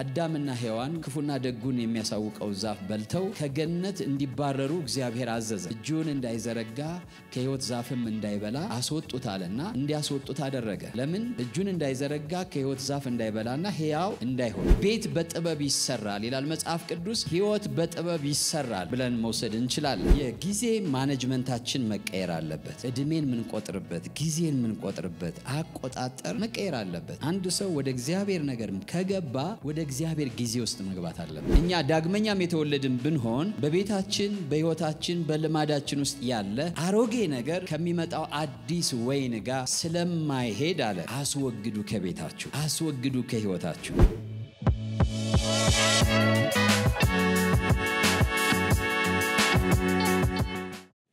አዳምና ሔዋን ክፉና ደጉን የሚያሳውቀው ዛፍ በልተው ከገነት እንዲባረሩ እግዚአብሔር አዘዘ። እጁን እንዳይዘረጋ ከሕይወት ዛፍም እንዳይበላ አስወጡት አለና እንዲያስወጡት አደረገ። ለምን? እጁን እንዳይዘረጋ ከሕይወት ዛፍ እንዳይበላና ሕያው እንዳይሆን። ቤት በጥበብ ይሰራል ይላል መጽሐፍ ቅዱስ። ሕይወት በጥበብ ይሰራል ብለን መውሰድ እንችላለን። የጊዜ ማኔጅመንታችን መቀየር አለበት። እድሜን ምንቆጥርበት፣ ጊዜን ምንቆጥርበት አቆጣጠር መቀየር አለበት። አንድ ሰው ወደ እግዚአብሔር ነገር ከገባ ወደ እግዚአብሔር ጊዜ ውስጥ መግባት አለብን። እኛ ዳግመኛም የተወለድን ብንሆን በቤታችን፣ በህይወታችን፣ በልማዳችን ውስጥ ያለ አሮጌ ነገር ከሚመጣው አዲስ ወይን ጋር ስለማይሄድ አለ አስወግዱ ከቤታችሁ፣ አስወግዱ ከህይወታችሁ።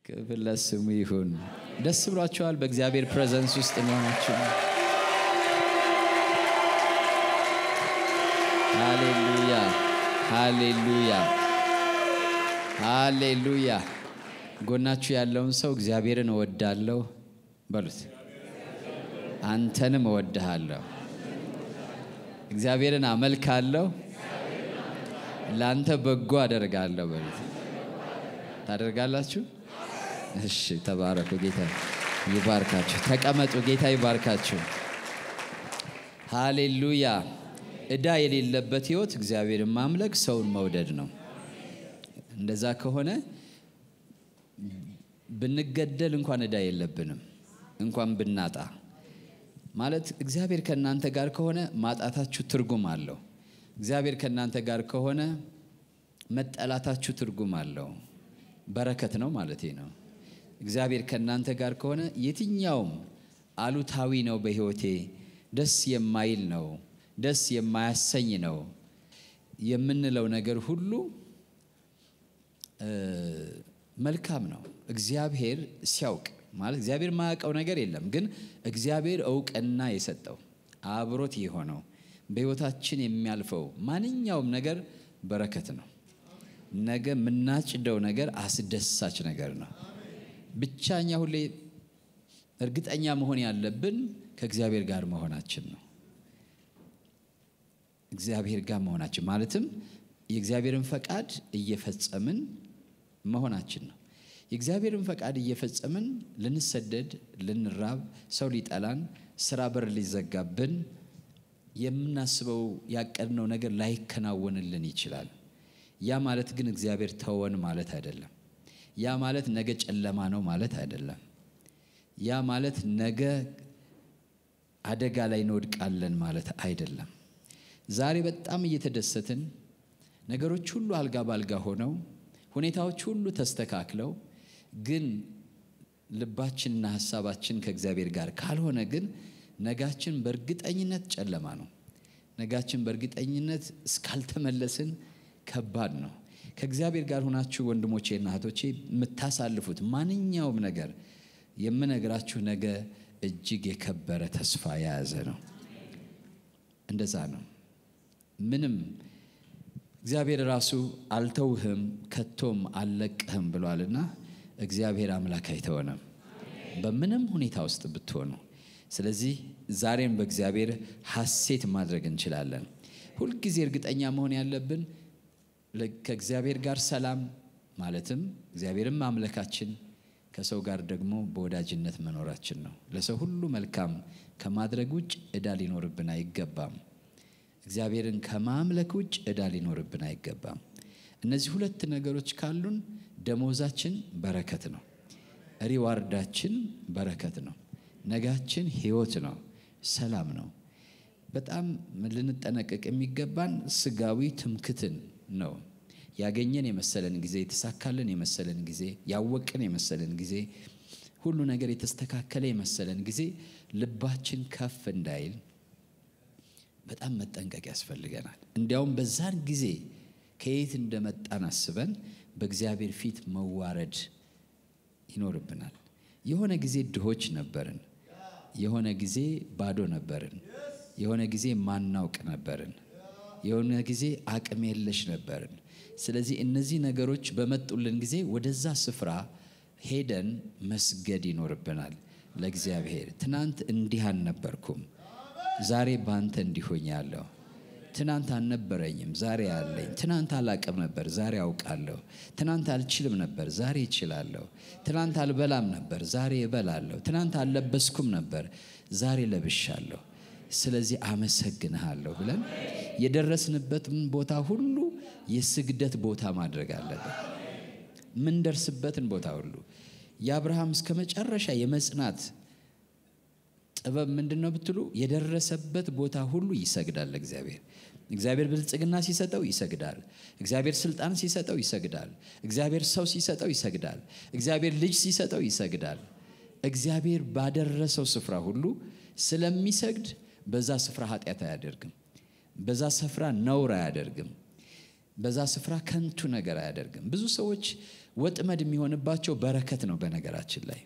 ክብር ለስሙ ይሁን። ደስ ብሏችኋል በእግዚአብሔር ፕሬዘንስ ውስጥ መሆናችሁ ሃሌሉያ ሃሌሉያ ሃሌሉያ። ጎናችሁ ያለውን ሰው እግዚአብሔርን እወዳለሁ በሉት። አንተንም እወድሃለሁ። እግዚአብሔርን አመልካለሁ፣ ለአንተ በጎ አደርጋለሁ በሉት። ታደርጋላችሁ? እሺ፣ ተባረኩ። ጌታ ይባርካችሁ። ተቀመጡ። ጌታ ይባርካችሁ። ሃሌሉያ እዳ የሌለበት ህይወት እግዚአብሔርን ማምለክ ሰውን መውደድ ነው። እንደዛ ከሆነ ብንገደል እንኳን እዳ የለብንም፣ እንኳን ብናጣ ማለት እግዚአብሔር ከእናንተ ጋር ከሆነ ማጣታችሁ ትርጉም አለው። እግዚአብሔር ከእናንተ ጋር ከሆነ መጠላታችሁ ትርጉም አለው። በረከት ነው ማለት ነው። እግዚአብሔር ከእናንተ ጋር ከሆነ የትኛውም አሉታዊ ነው፣ በህይወቴ ደስ የማይል ነው ደስ የማያሰኝ ነው የምንለው ነገር ሁሉ መልካም ነው። እግዚአብሔር ሲያውቅ ማለት እግዚአብሔር የማያውቀው ነገር የለም። ግን እግዚአብሔር እውቅና የሰጠው አብሮት የሆነው በሕይወታችን የሚያልፈው ማንኛውም ነገር በረከት ነው። ነገ የምናጭደው ነገር አስደሳች ነገር ነው። ብቻኛ ሁሌ እርግጠኛ መሆን ያለብን ከእግዚአብሔር ጋር መሆናችን ነው። እግዚአብሔር ጋር መሆናችን ማለትም የእግዚአብሔርን ፈቃድ እየፈጸምን መሆናችን ነው። የእግዚአብሔርን ፈቃድ እየፈጸምን ልንሰደድ፣ ልንራብ፣ ሰው ሊጠላን፣ ስራ በር ሊዘጋብን፣ የምናስበው ያቀድነው ነገር ላይከናወንልን ይችላል። ያ ማለት ግን እግዚአብሔር ተወን ማለት አይደለም። ያ ማለት ነገ ጨለማ ነው ማለት አይደለም። ያ ማለት ነገ አደጋ ላይ እንወድቃለን ማለት አይደለም። ዛሬ በጣም እየተደሰትን ነገሮች ሁሉ አልጋ ባልጋ ሆነው ሁኔታዎች ሁሉ ተስተካክለው ግን ልባችንና ሀሳባችን ከእግዚአብሔር ጋር ካልሆነ ግን ነጋችን በእርግጠኝነት ጨለማ ነው። ነጋችን በእርግጠኝነት እስካልተመለስን ከባድ ነው። ከእግዚአብሔር ጋር ሆናችሁ ና እህቶቼ የምታሳልፉት ማንኛውም ነገር የምነግራችሁ ነገ እጅግ የከበረ ተስፋ የያዘ ነው። እንደዛ ነው። ምንም እግዚአብሔር ራሱ አልተውህም ከቶም አልለቅህም ብሏልና እግዚአብሔር አምላክ አይተወንም በምንም ሁኔታ ውስጥ ብትሆኑ ስለዚህ ዛሬም በእግዚአብሔር ሐሴት ማድረግ እንችላለን ሁልጊዜ እርግጠኛ መሆን ያለብን ከእግዚአብሔር ጋር ሰላም ማለትም እግዚአብሔርም አምለካችን ከሰው ጋር ደግሞ በወዳጅነት መኖራችን ነው ለሰው ሁሉ መልካም ከማድረግ ውጭ እዳ ሊኖርብን አይገባም እግዚአብሔርን ከማምለክ ውጭ እዳ ሊኖርብን አይገባም። እነዚህ ሁለት ነገሮች ካሉን ደሞዛችን በረከት ነው። ሪዋርዳችን በረከት ነው። ነጋችን ህይወት ነው፣ ሰላም ነው። በጣም ልንጠነቀቅ የሚገባን ስጋዊ ትምክትን ነው። ያገኘን የመሰለን ጊዜ፣ የተሳካልን የመሰለን ጊዜ፣ ያወቅን የመሰለን ጊዜ፣ ሁሉ ነገር የተስተካከለ የመሰለን ጊዜ ልባችን ከፍ እንዳይል በጣም መጠንቀቅ ያስፈልገናል። እንዲያውም በዛን ጊዜ ከየት እንደመጣን አስበን በእግዚአብሔር ፊት መዋረድ ይኖርብናል። የሆነ ጊዜ ድሆች ነበርን። የሆነ ጊዜ ባዶ ነበርን። የሆነ ጊዜ ማናውቅ ነበርን። የሆነ ጊዜ አቅም የለሽ ነበርን። ስለዚህ እነዚህ ነገሮች በመጡልን ጊዜ ወደዛ ስፍራ ሄደን መስገድ ይኖርብናል ለእግዚአብሔር። ትናንት እንዲህ አልነበርኩም ዛሬ ባንተ ያለው ትናንት አልነበረኝም፣ ዛሬ አለኝ። ትናንት አላቅም ነበር፣ ዛሬ አውቃለሁ። ትናንት አልችልም ነበር፣ ዛሬ እችላለሁ። ትናንት አልበላም ነበር፣ ዛሬ እበላለሁ። ትናንት አልለበስኩም ነበር፣ ዛሬ ለብሻለሁ። ስለዚህ አመሰግንሃለሁ ብለን የደረስንበትን ቦታ ሁሉ የስግደት ቦታ ማድረግ አለብን። ምንደርስበትን ቦታ ሁሉ የአብርሃም እስከ መጨረሻ የመጽናት ጥበብ ምንድን ነው ብትሉ የደረሰበት ቦታ ሁሉ ይሰግዳል እግዚአብሔር እግዚአብሔር ብልጽግና ሲሰጠው ይሰግዳል እግዚአብሔር ስልጣን ሲሰጠው ይሰግዳል እግዚአብሔር ሰው ሲሰጠው ይሰግዳል እግዚአብሔር ልጅ ሲሰጠው ይሰግዳል እግዚአብሔር ባደረሰው ስፍራ ሁሉ ስለሚሰግድ በዛ ስፍራ ኃጢአት አያደርግም በዛ ስፍራ ነውር አያደርግም በዛ ስፍራ ከንቱ ነገር አያደርግም ብዙ ሰዎች ወጥመድ የሚሆንባቸው በረከት ነው በነገራችን ላይ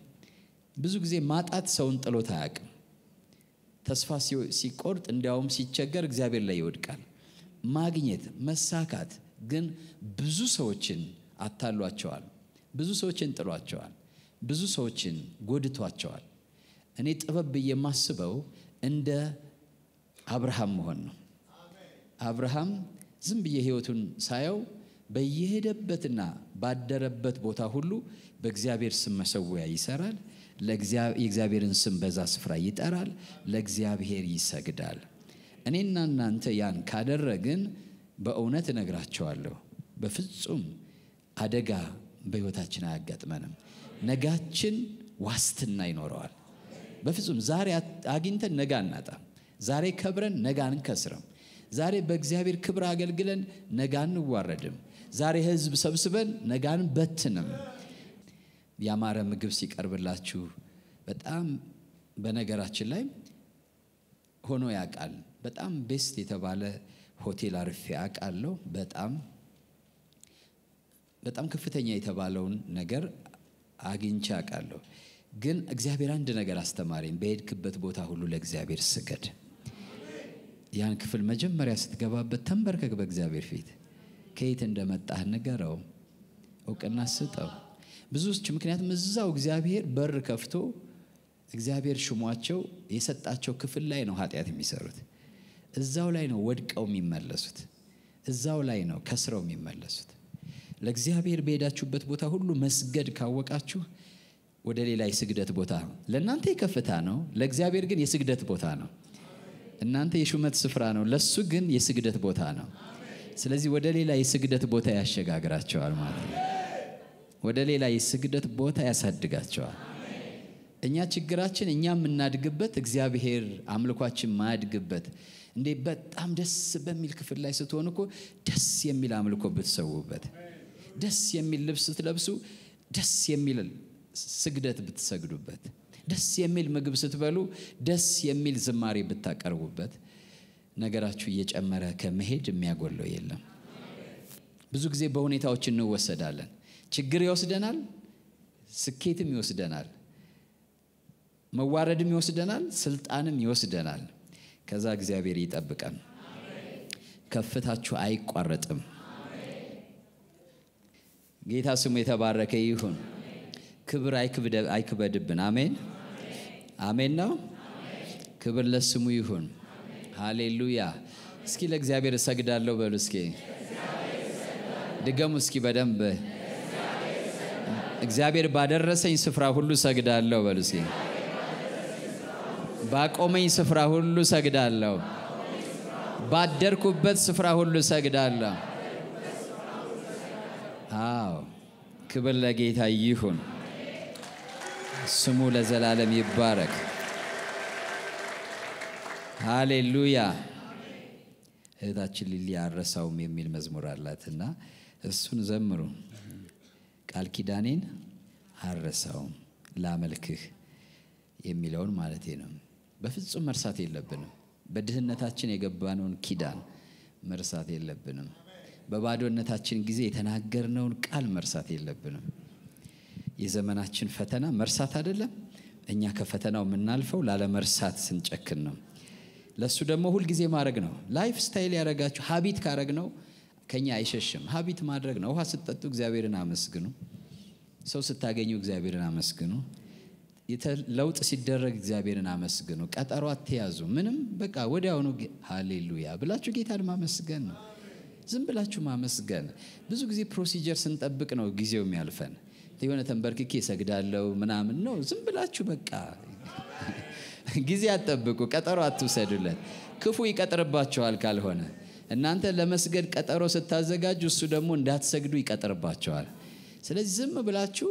ብዙ ጊዜ ማጣት ሰውን ጥሎት አያቅም። ተስፋ ሲቆርጥ እንዲያውም ሲቸገር እግዚአብሔር ላይ ይወድቃል። ማግኘት መሳካት ግን ብዙ ሰዎችን አታሏቸዋል። ብዙ ሰዎችን ጥሏቸዋል። ብዙ ሰዎችን ጎድቷቸዋል። እኔ ጥበብ ብዬ የማስበው እንደ አብርሃም መሆን ነው። አብርሃም ዝም ብዬ ህይወቱን ሳየው በየሄደበትና ባደረበት ቦታ ሁሉ በእግዚአብሔር ስም መሰዊያ ይሰራል። የእግዚአብሔርን ስም በዛ ስፍራ ይጠራል፣ ለእግዚአብሔር ይሰግዳል። እኔና እናንተ ያን ካደረግን በእውነት እነግራቸዋለሁ፣ በፍጹም አደጋ በሕይወታችን አያጋጥመንም። ነጋችን ዋስትና ይኖረዋል። በፍጹም ዛሬ አግኝተን ነጋ አናጣም። ዛሬ ከብረን ነጋ አንከስርም። ዛሬ በእግዚአብሔር ክብር አገልግለን ነጋ አንዋረድም። ዛሬ ህዝብ ሰብስበን ነጋን በትንም ያማረ ምግብ ሲቀርብላችሁ በጣም በነገራችን ላይ ሆኖ ያውቃል። በጣም ቤስት የተባለ ሆቴል አርፌ አውቃለሁ። በጣም በጣም ከፍተኛ የተባለውን ነገር አግኝቼ አውቃለሁ። ግን እግዚአብሔር አንድ ነገር አስተማረኝ። በሄድክበት ቦታ ሁሉ ለእግዚአብሔር ስገድ። ያን ክፍል መጀመሪያ ስትገባበት ተንበርከክ በእግዚአብሔር ፊት። ከየት እንደመጣህ ንገረው፣ እውቅና ስጠው። ብዙ ምክንያቱም እዛው እግዚአብሔር በር ከፍቶ እግዚአብሔር ሽሟቸው የሰጣቸው ክፍል ላይ ነው ኃጢአት የሚሰሩት። እዛው ላይ ነው ወድቀው የሚመለሱት። እዛው ላይ ነው ከስረው የሚመለሱት። ለእግዚአብሔር በሄዳችሁበት ቦታ ሁሉ መስገድ ካወቃችሁ ወደ ሌላ የስግደት ቦታ ነው። ለእናንተ የከፍታ ነው፣ ለእግዚአብሔር ግን የስግደት ቦታ ነው። እናንተ የሹመት ስፍራ ነው፣ ለሱ ግን የስግደት ቦታ ነው። ስለዚህ ወደ ሌላ የስግደት ቦታ ያሸጋግራቸዋል ማለት ነው። ወደ ሌላ የስግደት ቦታ ያሳድጋቸዋል። እኛ ችግራችን እኛ የምናድግበት እግዚአብሔር አምልኳችን ማያድግበት እንዴ በጣም ደስ በሚል ክፍል ላይ ስትሆን እኮ ደስ የሚል አምልኮ ብትሰውበት፣ ደስ የሚል ልብስ ስትለብሱ፣ ደስ የሚል ስግደት ብትሰግዱበት፣ ደስ የሚል ምግብ ስትበሉ፣ ደስ የሚል ዝማሬ ብታቀርቡበት፣ ነገራችሁ እየጨመረ ከመሄድ የሚያጎለው የለም። ብዙ ጊዜ በሁኔታዎች እንወሰዳለን። ችግር ይወስደናል፣ ስኬትም ይወስደናል፣ መዋረድም ይወስደናል፣ ስልጣንም ይወስደናል። ከዛ እግዚአብሔር ይጠብቀን። ከፍታችሁ አይቋረጥም። ጌታ ስሙ የተባረከ ይሁን። ክብር አይክበድብን። አሜን አሜን ነው። ክብር ለስሙ ይሁን። ሃሌሉያ። እስኪ ለእግዚአብሔር እሰግዳለሁ በሉ። እስኪ ድገሙ። እስኪ በደንብ እግዚአብሔር ባደረሰኝ ስፍራ ሁሉ ሰግዳለሁ። በልሴ ባቆመኝ ስፍራ ሁሉ ሰግዳለሁ። ባደርኩበት ስፍራ ሁሉ ሰግዳለሁ። አዎ ክብር ለጌታ ይሁን፣ ስሙ ለዘላለም ይባረክ። ሃሌሉያ። እህታችን ሊሊ አረሳውም የሚል መዝሙር አላትና እሱን ዘምሩ። ቃል ኪዳኔን አልረሳውም ላመልክህ የሚለውን ማለቴ ነው። በፍጹም መርሳት የለብንም። በድህነታችን የገባነውን ኪዳን መርሳት የለብንም። በባዶነታችን ጊዜ የተናገርነውን ቃል መርሳት የለብንም። የዘመናችን ፈተና መርሳት አይደለም። እኛ ከፈተናው የምናልፈው ላለመርሳት ስንጨክን ነው። ለእሱ ደግሞ ሁልጊዜ ማድረግ ነው። ላይፍ ስታይል ያደረጋችሁ ሀቢት ካረግ ነው ከኛ አይሸሽም። ሀቢት ማድረግ ነው። ውሃ ስትጠጡ እግዚአብሔርን አመስግኑ። ሰው ስታገኙ እግዚአብሔርን አመስግኑ። ለውጥ ሲደረግ እግዚአብሔርን አመስግኑ። ቀጠሮ አትያዙ። ምንም በቃ ወዲያውኑ ሃሌሉያ ብላችሁ ጌታን ማመስገን ነው። ዝም ብላችሁ ማመስገን። ብዙ ጊዜ ፕሮሲጀር ስንጠብቅ ነው ጊዜው የሚያልፈን። የሆነ ተንበርክኬ ሰግዳለው ምናምን ነው። ዝም ብላችሁ በቃ ጊዜ አጠብቁ ቀጠሮ አትውሰዱለት። ክፉ ይቀጥርባቸዋል ካልሆነ እናንተ ለመስገድ ቀጠሮ ስታዘጋጁ እሱ ደግሞ እንዳትሰግዱ ይቀጥርባቸዋል ስለዚህ ዝም ብላችሁ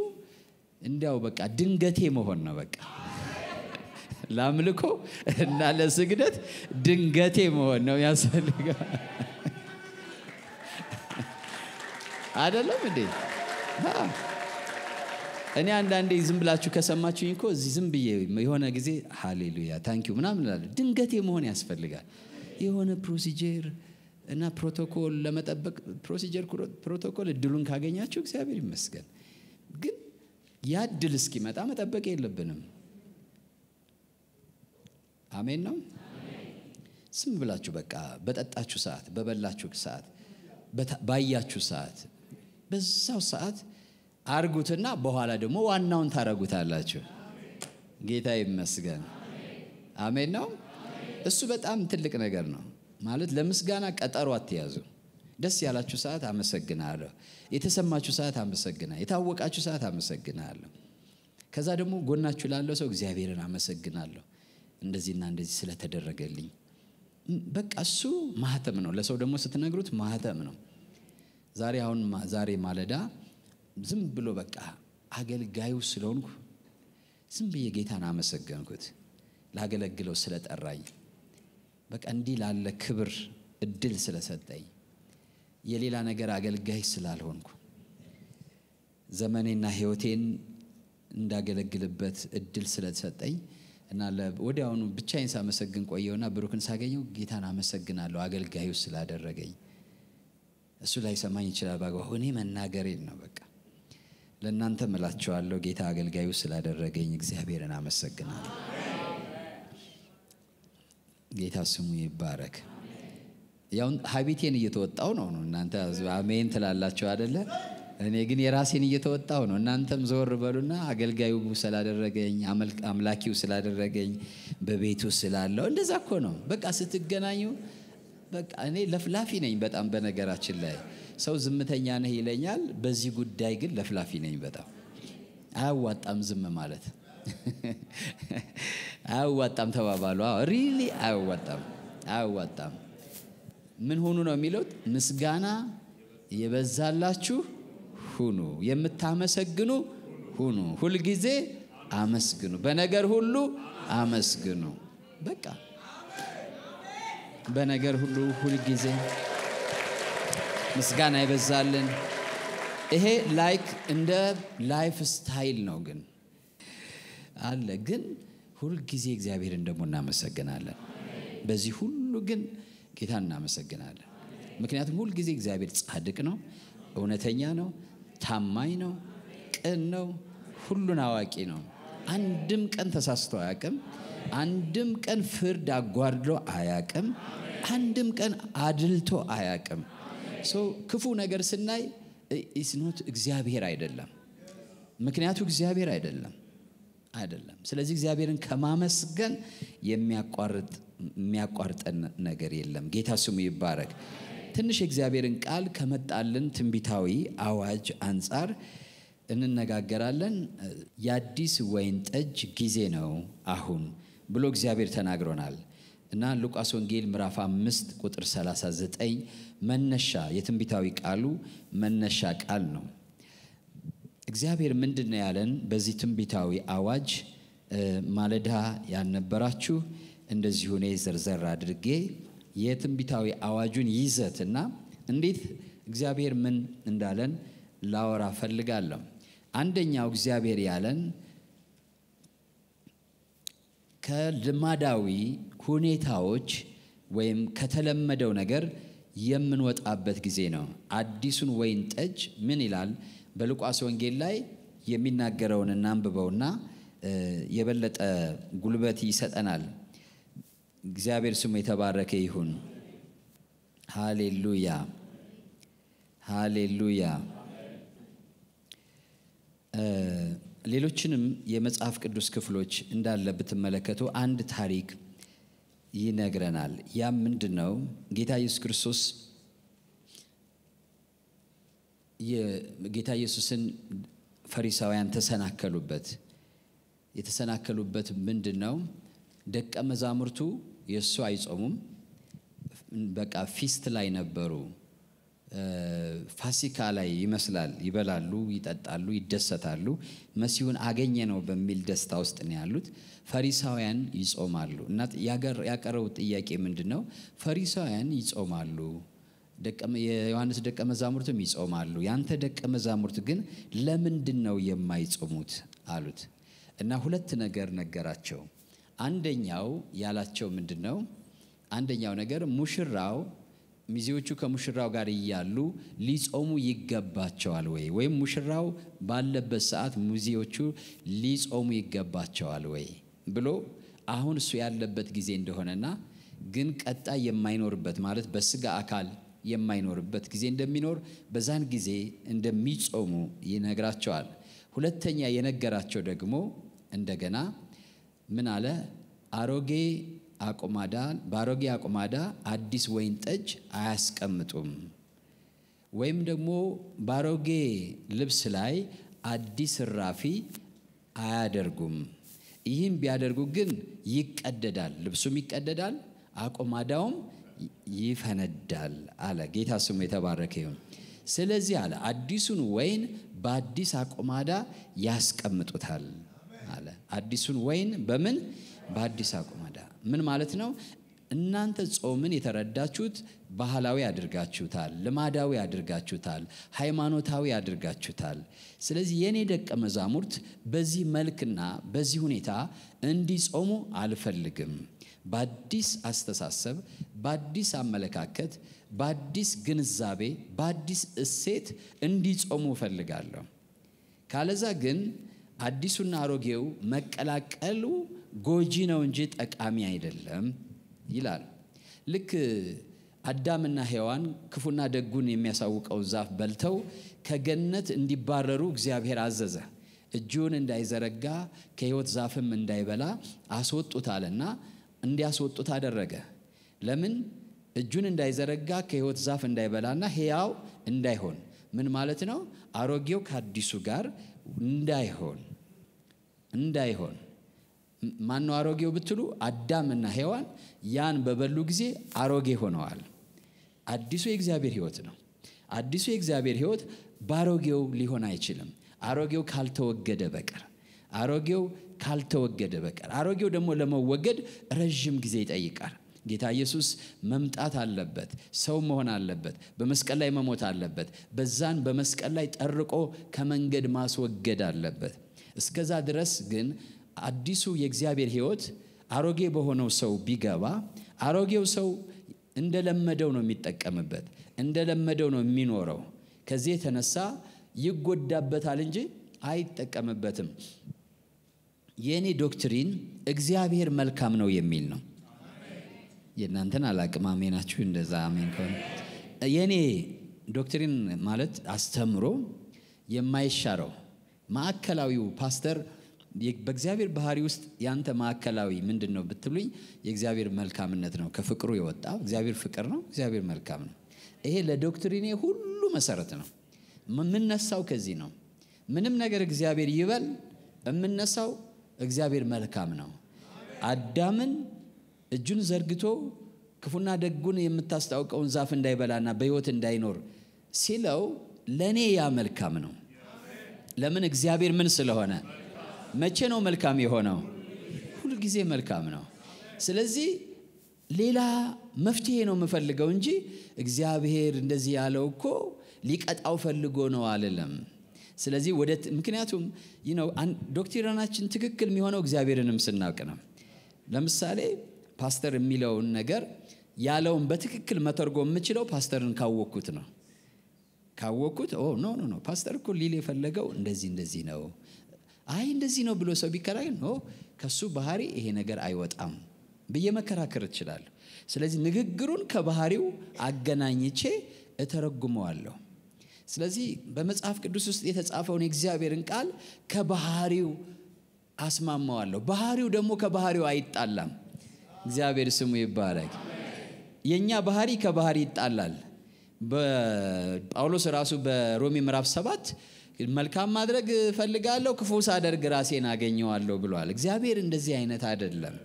እንዲያው በቃ ድንገቴ መሆን ነው በቃ ለአምልኮ እና ለስግደት ድንገቴ መሆን ነው ያስፈልጋል አደለም እንዴ እኔ አንዳንዴ ዝም ብላችሁ ከሰማችሁኝ እኮ እዚህ ዝም ብዬ የሆነ ጊዜ ሃሌሉያ ታንኪዩ ምናምን ላለሁ ድንገቴ መሆን ያስፈልጋል የሆነ ፕሮሲጀር እና ፕሮቶኮል ለመጠበቅ ፕሮሲጀር ፕሮቶኮል እድሉን ካገኛችሁ እግዚአብሔር ይመስገን። ግን ያ እድል እስኪመጣ መጠበቅ የለብንም። አሜን ነው። ስም ብላችሁ በቃ በጠጣችሁ ሰዓት፣ በበላችሁ ሰዓት፣ ባያችሁ ሰዓት፣ በዛው ሰዓት አርጉትና በኋላ ደግሞ ዋናውን ታረጉታላችሁ። ጌታ ይመስገን። አሜን ነው። እሱ በጣም ትልቅ ነገር ነው። ማለት ለምስጋና ቀጠሮ አትያዙ። ደስ ያላችሁ ሰዓት አመሰግናለሁ፣ የተሰማችሁ ሰዓት አመሰግና፣ የታወቃችሁ ሰዓት አመሰግናለሁ። ከዛ ደግሞ ጎናችሁ ላለው ሰው እግዚአብሔርን አመሰግናለሁ እንደዚህና እንደዚህ ስለተደረገልኝ። በቃ እሱ ማህተም ነው። ለሰው ደግሞ ስትነግሩት ማህተም ነው። ዛሬ አሁን ዛሬ ማለዳ ዝም ብሎ በቃ አገልጋዩ ስለሆንኩ ዝም ብዬ ጌታን አመሰገንኩት ላገለግለው ስለጠራኝ። በቃ እንዲህ ላለ ክብር እድል ስለሰጠኝ የሌላ ነገር አገልጋይ ስላልሆንኩ ዘመኔና ህይወቴን እንዳገለግልበት እድል ስለሰጠኝ እና ወዲያውኑ ብቻዬን ሳመሰግን ቆየውና ብሩክን ሳገኘው ጌታን አመሰግናለሁ አገልጋዩ ስላደረገኝ። እሱ ላይ ሰማኝ ይችላል ባግባቡ እኔ መናገሬን ነው በቃ ለእናንተ ምላቸዋለሁ ጌታ አገልጋዩ ስላደረገኝ እግዚአብሔርን አመሰግናለሁ። ጌታ ስሙ ይባረክ። ያው ሀቢቴን እየተወጣው ነው ነው። እናንተ አሜን ትላላቸው አደለ? እኔ ግን የራሴን እየተወጣው ነው። እናንተም ዞር በሉና አገልጋዩ ስላደረገኝ፣ አምላኪው ስላደረገኝ፣ በቤቱ ስላለው እንደዛ እኮ ነው። በቃ ስትገናኙ በቃ እኔ ለፍላፊ ነኝ በጣም በነገራችን ላይ ሰው ዝምተኛ ነህ ይለኛል። በዚህ ጉዳይ ግን ለፍላፊ ነኝ በጣም አያዋጣም ዝም ማለት አያዋጣም ተባባሉ። ሪሊ አያዋጣም አያዋጣም። ምን ሆኑ ነው የሚለው ምስጋና የበዛላችሁ ሁኑ፣ የምታመሰግኑ ሁኑ፣ ሁልጊዜ አመስግኑ፣ በነገር ሁሉ አመስግኑ። በቃ በነገር ሁሉ ሁልጊዜ ምስጋና ይበዛልን። ይሄ ላይክ እንደ ላይፍ ስታይል ነው ግን አለ። ግን ሁልጊዜ እግዚአብሔርን ደግሞ እናመሰግናለን። በዚህ ሁሉ ግን ጌታ እናመሰግናለን። ምክንያቱም ሁልጊዜ እግዚአብሔር ጻድቅ ነው፣ እውነተኛ ነው፣ ታማኝ ነው፣ ቅን ነው፣ ሁሉን አዋቂ ነው። አንድም ቀን ተሳስቶ አያቅም። አንድም ቀን ፍርድ አጓድሎ አያቅም። አንድም ቀን አድልቶ አያቅም። ሰው ክፉ ነገር ስናይ ኢስኖት እግዚአብሔር አይደለም፣ ምክንያቱ እግዚአብሔር አይደለም። አይደለም። ስለዚህ እግዚአብሔርን ከማመስገን የሚያቋርጠን ነገር የለም። ጌታ ስሙ ይባረክ። ትንሽ የእግዚአብሔርን ቃል ከመጣልን ትንቢታዊ አዋጅ አንጻር እንነጋገራለን። የአዲስ ወይን ጠጅ ጊዜ ነው አሁን ብሎ እግዚአብሔር ተናግሮናል እና ሉቃስ ወንጌል ምዕራፍ 5 ቁጥር 39 መነሻ የትንቢታዊ ቃሉ መነሻ ቃል ነው። እግዚአብሔር ምንድን ነው ያለን? በዚህ ትንቢታዊ አዋጅ ማለዳ ያልነበራችሁ እንደዚሁ እኔ ዘርዘር አድርጌ የትንቢታዊ አዋጁን ይዘት እና እንዴት እግዚአብሔር ምን እንዳለን ላወራ ፈልጋለሁ። አንደኛው እግዚአብሔር ያለን ከልማዳዊ ሁኔታዎች ወይም ከተለመደው ነገር የምንወጣበት ጊዜ ነው። አዲሱን ወይን ጠጅ ምን ይላል? በሉቃስ ወንጌል ላይ የሚናገረውን እናንብበውና የበለጠ ጉልበት ይሰጠናል። እግዚአብሔር ስሙ የተባረከ ይሁን። ሃሌሉያ ሃሌሉያ። ሌሎችንም የመጽሐፍ ቅዱስ ክፍሎች እንዳለ ብትመለከቱ አንድ ታሪክ ይነግረናል። ያም ምንድን ነው? ጌታ ኢየሱስ ክርስቶስ ጌታ ኢየሱስን ፈሪሳውያን ተሰናከሉበት። የተሰናከሉበት ምንድን ነው? ደቀ መዛሙርቱ የእሱ አይጾሙም። በቃ ፊስት ላይ ነበሩ። ፋሲካ ላይ ይመስላል። ይበላሉ፣ ይጠጣሉ፣ ይደሰታሉ። መሲሁን አገኘ ነው በሚል ደስታ ውስጥ ነው ያሉት። ፈሪሳውያን ይጾማሉ እና ያቀረቡት ጥያቄ ምንድን ነው? ፈሪሳውያን ይጾማሉ የዮሐንስ ደቀ መዛሙርትም ይጾማሉ። ያንተ ደቀ መዛሙርት ግን ለምንድን ነው የማይጾሙት አሉት እና ሁለት ነገር ነገራቸው። አንደኛው ያላቸው ምንድን ነው? አንደኛው ነገር ሙሽራው ሚዜዎቹ ከሙሽራው ጋር እያሉ ሊጾሙ ይገባቸዋል ወይ? ወይም ሙሽራው ባለበት ሰዓት ሚዜዎቹ ሊጾሙ ይገባቸዋል ወይ ብሎ አሁን እሱ ያለበት ጊዜ እንደሆነና ግን ቀጣይ የማይኖርበት ማለት በስጋ አካል የማይኖርበት ጊዜ እንደሚኖር በዛን ጊዜ እንደሚጾሙ ይነግራቸዋል። ሁለተኛ የነገራቸው ደግሞ እንደገና ምን አለ? አሮጌ አቁማዳ በአሮጌ አቁማዳ አዲስ ወይን ጠጅ አያስቀምጡም፣ ወይም ደግሞ በአሮጌ ልብስ ላይ አዲስ እራፊ አያደርጉም። ይህም ቢያደርጉ ግን ይቀደዳል፣ ልብሱም ይቀደዳል፣ አቁማዳውም ይፈነዳል አለ። ጌታ ስሙ የተባረከ ይሁን። ስለዚህ አለ አዲሱን ወይን በአዲስ አቁማዳ ያስቀምጡታል አለ። አዲሱን ወይን በምን በአዲስ አቁማዳ ምን ማለት ነው? እናንተ ጾምን የተረዳችሁት ባህላዊ አድርጋችሁታል፣ ልማዳዊ አድርጋችሁታል፣ ሃይማኖታዊ አድርጋችሁታል። ስለዚህ የእኔ ደቀ መዛሙርት በዚህ መልክና በዚህ ሁኔታ እንዲጾሙ አልፈልግም። በአዲስ አስተሳሰብ፣ በአዲስ አመለካከት፣ በአዲስ ግንዛቤ፣ በአዲስ እሴት እንዲጾሙ እፈልጋለሁ። ካለዛ ግን አዲሱና አሮጌው መቀላቀሉ ጎጂ ነው እንጂ ጠቃሚ አይደለም ይላል። ልክ አዳምና ሔዋን ክፉና ደጉን የሚያሳውቀው ዛፍ በልተው ከገነት እንዲባረሩ እግዚአብሔር አዘዘ። እጁን እንዳይዘረጋ ከሕይወት ዛፍም እንዳይበላ አስወጡታልና እንዲያስወጡት አደረገ። ለምን? እጁን እንዳይዘረጋ ከህይወት ዛፍ እንዳይበላና ሕያው እንዳይሆን ምን ማለት ነው? አሮጌው ከአዲሱ ጋር እንዳይሆን እንዳይሆን ማነው አሮጌው ብትሉ፣ አዳምና ሔዋን ያን በበሉ ጊዜ አሮጌ ሆነዋል። አዲሱ የእግዚአብሔር ህይወት ነው። አዲሱ የእግዚአብሔር ህይወት በአሮጌው ሊሆን አይችልም፣ አሮጌው ካልተወገደ በቀር አሮጌው ካልተወገደ በቀር አሮጌው ደግሞ ለመወገድ ረዥም ጊዜ ይጠይቃል ጌታ ኢየሱስ መምጣት አለበት ሰው መሆን አለበት በመስቀል ላይ መሞት አለበት በዛን በመስቀል ላይ ጠርቆ ከመንገድ ማስወገድ አለበት እስከዛ ድረስ ግን አዲሱ የእግዚአብሔር ህይወት አሮጌ በሆነው ሰው ቢገባ አሮጌው ሰው እንደለመደው ነው የሚጠቀምበት እንደለመደው ነው የሚኖረው ከዚህ የተነሳ ይጎዳበታል እንጂ አይጠቀምበትም የእኔ ዶክትሪን እግዚአብሔር መልካም ነው የሚል ነው የእናንተን አላቅም አሜናችሁ እንደዛ አሜን ከሆነ የእኔ ዶክትሪን ማለት አስተምሮ የማይሻረው ማዕከላዊው ፓስተር በእግዚአብሔር ባህሪ ውስጥ ያንተ ማዕከላዊ ምንድን ነው ብትሉኝ የእግዚአብሔር መልካምነት ነው ከፍቅሩ የወጣ እግዚአብሔር ፍቅር ነው እግዚአብሔር መልካም ነው ይሄ ለዶክትሪኔ ሁሉ መሰረት ነው የምነሳው ከዚህ ነው ምንም ነገር እግዚአብሔር ይበል የምነሳው እግዚአብሔር መልካም ነው። አዳምን እጁን ዘርግቶ ክፉና ደጉን የምታስታውቀውን ዛፍ እንዳይበላና በህይወት እንዳይኖር ሲለው ለእኔ ያ መልካም ነው። ለምን? እግዚአብሔር ምን ስለሆነ። መቼ ነው መልካም የሆነው? ሁል ጊዜ መልካም ነው። ስለዚህ ሌላ መፍትሄ ነው የምፈልገው እንጂ እግዚአብሔር እንደዚህ ያለው እኮ ሊቀጣው ፈልጎ ነው አልልም። ስለዚህ ወደ ምክንያቱም ዶክትሪናችን ትክክል የሚሆነው እግዚአብሔርንም ስናውቅ ነው ለምሳሌ ፓስተር የሚለውን ነገር ያለውን በትክክል መተርጎ የምችለው ፓስተርን ካወቅኩት ነው ካወቅኩት ኖ ኖ ኖ ፓስተር እኮ ሊል የፈለገው እንደዚህ እንደዚህ ነው አይ እንደዚህ ነው ብሎ ሰው ቢከራይ ኖ ከሱ ባህሪ ይሄ ነገር አይወጣም ብዬ መከራከር እችላለሁ ስለዚህ ንግግሩን ከባህሪው አገናኝቼ እተረጉመዋለሁ ስለዚህ በመጽሐፍ ቅዱስ ውስጥ የተጻፈውን የእግዚአብሔርን ቃል ከባህሪው አስማማዋለሁ። ባህሪው ደግሞ ከባህሪው አይጣላም። እግዚአብሔር ስሙ ይባረግ የእኛ ባህሪ ከባህሪ ይጣላል። ጳውሎስ ራሱ በሮሜ ምዕራፍ ሰባት መልካም ማድረግ ፈልጋለሁ ክፉ ሳደርግ ራሴን አገኘዋለሁ ብሏል። እግዚአብሔር እንደዚህ አይነት አይደለም።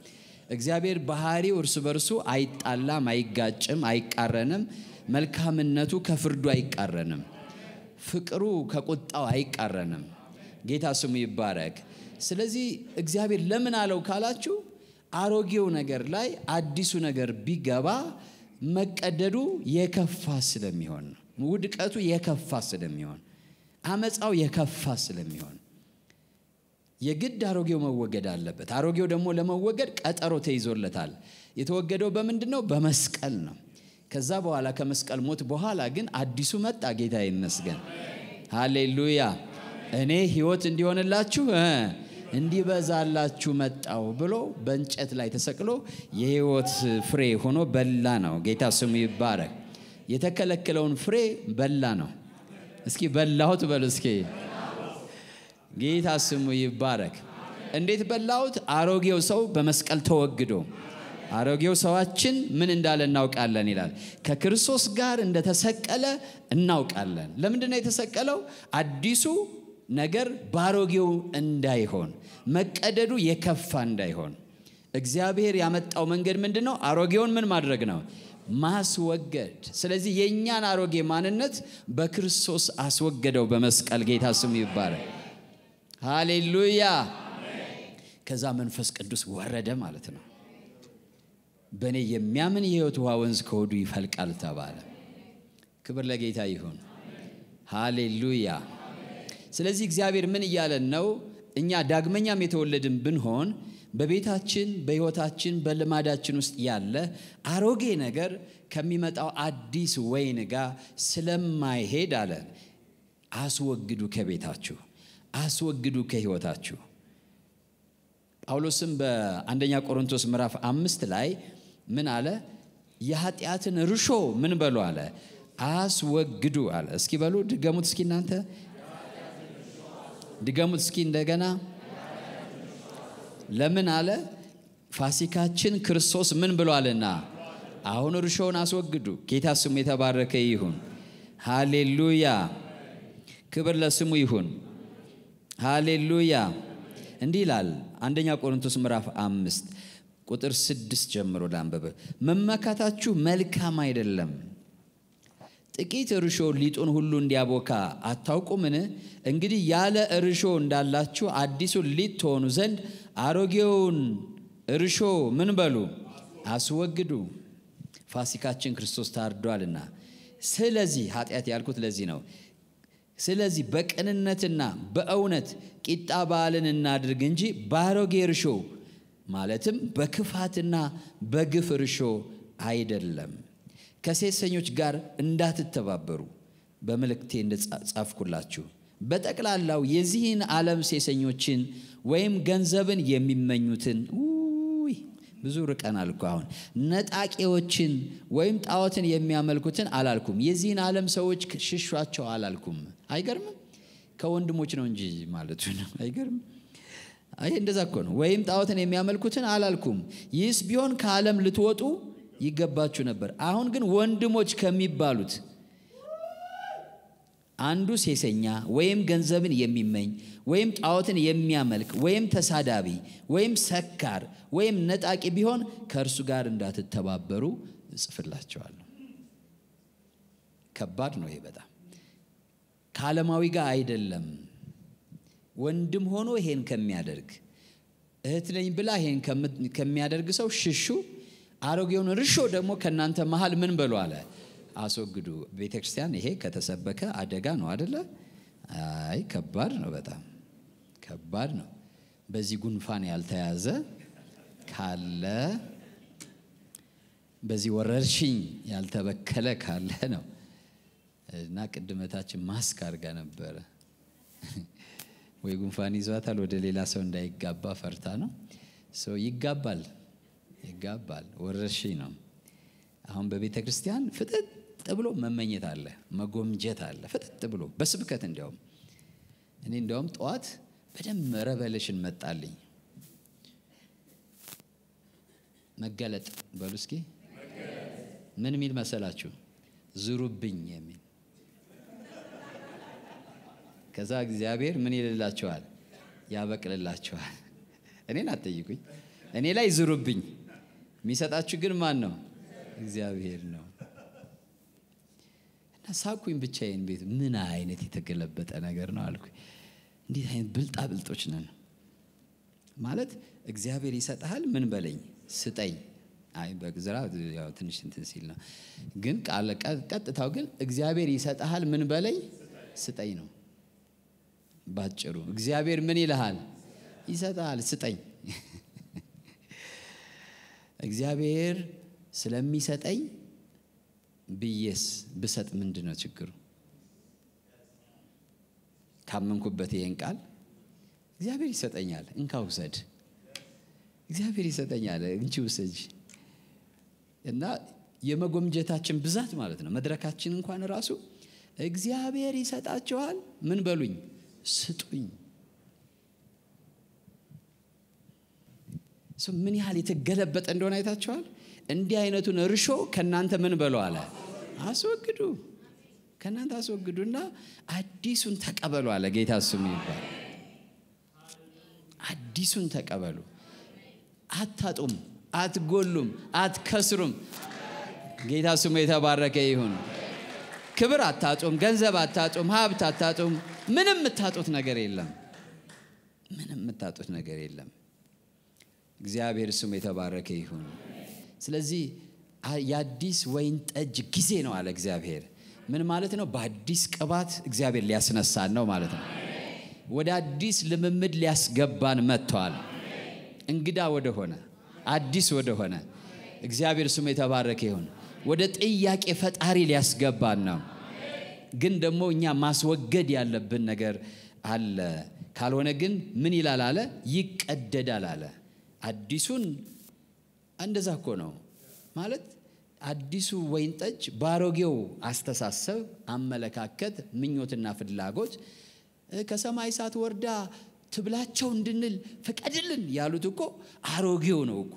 እግዚአብሔር ባህሪው እርስ በርሱ አይጣላም፣ አይጋጭም፣ አይቃረንም። መልካምነቱ ከፍርዱ አይቃረንም። ፍቅሩ ከቁጣው አይቃረንም። ጌታ ስሙ ይባረክ። ስለዚህ እግዚአብሔር ለምን አለው ካላችሁ አሮጌው ነገር ላይ አዲሱ ነገር ቢገባ መቀደዱ የከፋ ስለሚሆን ነው። ውድቀቱ የከፋ ስለሚሆን፣ አመፃው የከፋ ስለሚሆን የግድ አሮጌው መወገድ አለበት። አሮጌው ደግሞ ለመወገድ ቀጠሮ ተይዞለታል። የተወገደው በምንድን ነው? በመስቀል ነው። ከዛ በኋላ ከመስቀል ሞት በኋላ ግን አዲሱ መጣ። ጌታ ይመስገን። ሃሌሉያ። እኔ ህይወት እንዲሆንላችሁ እንዲበዛላችሁ መጣው ብሎ በእንጨት ላይ ተሰቅሎ የህይወት ፍሬ ሆኖ በላ ነው። ጌታ ስሙ ይባረክ። የተከለከለውን ፍሬ በላ ነው። እስኪ በላሁት በሉ እስኪ። ጌታ ስሙ ይባረክ። እንዴት በላሁት? አሮጌው ሰው በመስቀል ተወግዶ አሮጌው ሰዋችን ምን እንዳለ እናውቃለን ይላል። ከክርስቶስ ጋር እንደተሰቀለ እናውቃለን። ለምንድን ነው የተሰቀለው? አዲሱ ነገር ባሮጌው እንዳይሆን፣ መቀደዱ የከፋ እንዳይሆን። እግዚአብሔር ያመጣው መንገድ ምንድን ነው? አሮጌውን ምን ማድረግ ነው? ማስወገድ። ስለዚህ የእኛን አሮጌ ማንነት በክርስቶስ አስወገደው በመስቀል። ጌታ ስሙ ይባረክ። ሃሌሉያ። ከዛ መንፈስ ቅዱስ ወረደ ማለት ነው። በእኔ የሚያምን የህይወት ውሃ ወንዝ ከሆዱ ይፈልቃል ተባለ ክብር ለጌታ ይሁን ሃሌሉያ ስለዚህ እግዚአብሔር ምን እያለን ነው እኛ ዳግመኛም የተወለድን ብንሆን በቤታችን በህይወታችን በልማዳችን ውስጥ ያለ አሮጌ ነገር ከሚመጣው አዲስ ወይን ጋር ስለማይሄድ አለ አስወግዱ ከቤታችሁ አስወግዱ ከህይወታችሁ ጳውሎስም በአንደኛ ቆሮንቶስ ምዕራፍ አምስት ላይ ምን አለ? የኃጢአትን ርሾ ምን በሉ አለ አስወግዱ አለ። እስኪ በሉ ድገሙት። እስኪ እናንተ ድገሙት። እስኪ እንደገና ለምን አለ? ፋሲካችን ክርስቶስ ምን ብሏልና አሁን እርሾውን አስወግዱ። ጌታ ስሙ የተባረከ ይሁን። ሃሌሉያ! ክብር ለስሙ ይሁን። ሃሌሉያ! እንዲህ ይላል አንደኛ ቆሮንቶስ ምዕራፍ አምስት ቁጥር ስድስት ጀምሮ ላንበበ መመካታችሁ መልካም አይደለም ጥቂት እርሾ ሊጡን ሁሉ እንዲያቦካ አታውቁምን እንግዲህ ያለ እርሾ እንዳላችሁ አዲሱን ሊጥ ትሆኑ ዘንድ አሮጌውን እርሾ ምን በሉ አስወግዱ ፋሲካችን ክርስቶስ ታርዷልና ስለዚህ ኃጢአት ያልኩት ለዚህ ነው ስለዚህ በቅንነትና በእውነት ቂጣ በዓልን እናድርግ እንጂ ባሮጌ እርሾ ማለትም በክፋትና በግፍ እርሾ አይደለም። ከሴሰኞች ጋር እንዳትተባበሩ በምልክቴ እንደጻፍኩላችሁ በጠቅላላው የዚህን ዓለም ሴሰኞችን ወይም ገንዘብን የሚመኙትን ብዙ ርቀን አልኩ አሁን ነጣቂዎችን ወይም ጣዖትን የሚያመልኩትን አላልኩም። የዚህን ዓለም ሰዎች ሽሿቸው አላልኩም። አይገርምም? ከወንድሞች ነው እንጂ ማለቱ ነው። አይገርምም? አይ እንደዛ እኮ ነው። ወይም ጣዖትን የሚያመልኩትን አላልኩም። ይህስ ቢሆን ከዓለም ልትወጡ ይገባችሁ ነበር። አሁን ግን ወንድሞች ከሚባሉት አንዱ ሴሰኛ ወይም ገንዘብን የሚመኝ ወይም ጣዖትን የሚያመልክ ወይም ተሳዳቢ ወይም ሰካር ወይም ነጣቂ ቢሆን ከእርሱ ጋር እንዳትተባበሩ እጽፍላቸዋለሁ። ከባድ ነው ይሄ በጣም ከዓለማዊ ጋር አይደለም። ወንድም ሆኖ ይሄን ከሚያደርግ እህት ነኝ ብላ ይሄን ከሚያደርግ ሰው ሽሹ፣ አሮጌውን ርሾ ደግሞ ከእናንተ መሃል ምን በሉ አለ አስወግዱ። ቤተ ክርስቲያን ይሄ ከተሰበከ አደጋ ነው አደለ? አይ ከባድ ነው፣ በጣም ከባድ ነው። በዚህ ጉንፋን ያልተያዘ ካለ በዚህ ወረርሽኝ ያልተበከለ ካለ ነው እና ቅድመታችን ማስክ አድርጋ ነበረ ወይ ጉንፋን ይዟታል ወደ ሌላ ሰው እንዳይጋባ ፈርታ ነው። ይጋባል ይጋባል፣ ወረርሽኝ ነው። አሁን በቤተ ክርስቲያን ፍጥጥ ብሎ መመኘት አለ፣ መጎምጀት አለ። ፍጥጥ ብሎ በስብከት እንዲያውም እኔ እንዲያውም ጠዋት በደንብ ረበለሽን መጣልኝ መገለጥ በሉ እስኪ ምን የሚል መሰላችሁ? ዙሩብኝ የሚል ከዛ እግዚአብሔር ምን ይልላችኋል? ያበቅልላችኋል። እኔን አትጠይቁኝ፣ እኔ ላይ ዝሩብኝ። የሚሰጣችሁ ግን ማን ነው? እግዚአብሔር ነው። እና ሳኩኝ ብቻዬን ቤት። ምን አይነት የተገለበጠ ነገር ነው አልኩ እንዴት አይነት ብልጣ ብልጦች ነን ማለት እግዚአብሔር ይሰጥሃል፣ ምን በለኝ ስጠኝ። አይ በግዝራ ያው ትንሽ እንትን ሲል ነው፣ ግን ቃል ቀጥታው ግን እግዚአብሔር ይሰጥሃል፣ ምን በለኝ ስጠኝ ነው። ባጭሩ እግዚአብሔር ምን ይልሃል ይሰጣል ስጠኝ እግዚአብሔር ስለሚሰጠኝ ብዬስ ብሰጥ ምንድን ነው ችግሩ ካመንኩበት ይሄን ቃል እግዚአብሔር ይሰጠኛል እንካ ውሰድ እግዚአብሔር ይሰጠኛል እንቺ ውሰጅ እና የመጎምጀታችን ብዛት ማለት ነው መድረካችን እንኳን ራሱ እግዚአብሔር ይሰጣችኋል ምን በሉኝ ስጡኝ። ምን ያህል የተገለበጠ እንደሆነ አይታችኋል። እንዲህ አይነቱን እርሾ ከእናንተ ምን በለው አለ አስወግዱ፣ ከእናንተ አስወግዱና አዲሱን ተቀበሉ አለ ጌታ። ስም ይባል። አዲሱን ተቀበሉ። አታጡም፣ አትጎሉም፣ አትከስሩም። ጌታ ስሙ የተባረከ ይሁን። ክብር አታጡም፣ ገንዘብ አታጡም፣ ሀብት አታጡም። ምንም የምታጡት ነገር የለም ምንም የምታጡት ነገር የለም እግዚአብሔር ስም የተባረከ ይሁን ስለዚህ የአዲስ ወይን ጠጅ ጊዜ ነው አለ እግዚአብሔር ምን ማለት ነው በአዲስ ቅባት እግዚአብሔር ሊያስነሳን ነው ማለት ነው ወደ አዲስ ልምምድ ሊያስገባን መጥተዋል እንግዳ ወደሆነ አዲስ ወደሆነ እግዚአብሔር ስም የተባረከ ይሁን ወደ ጥያቄ ፈጣሪ ሊያስገባን ነው ግን ደግሞ እኛ ማስወገድ ያለብን ነገር አለ። ካልሆነ ግን ምን ይላል አለ? ይቀደዳል አለ። አዲሱን እንደዛ እኮ ነው ማለት አዲሱ ወይን ጠጅ በአሮጌው አስተሳሰብ፣ አመለካከት፣ ምኞትና ፍላጎት ከሰማይ እሳት ወርዳ ትብላቸው እንድንል ፍቀድልን ያሉት እኮ አሮጌው ነው እኮ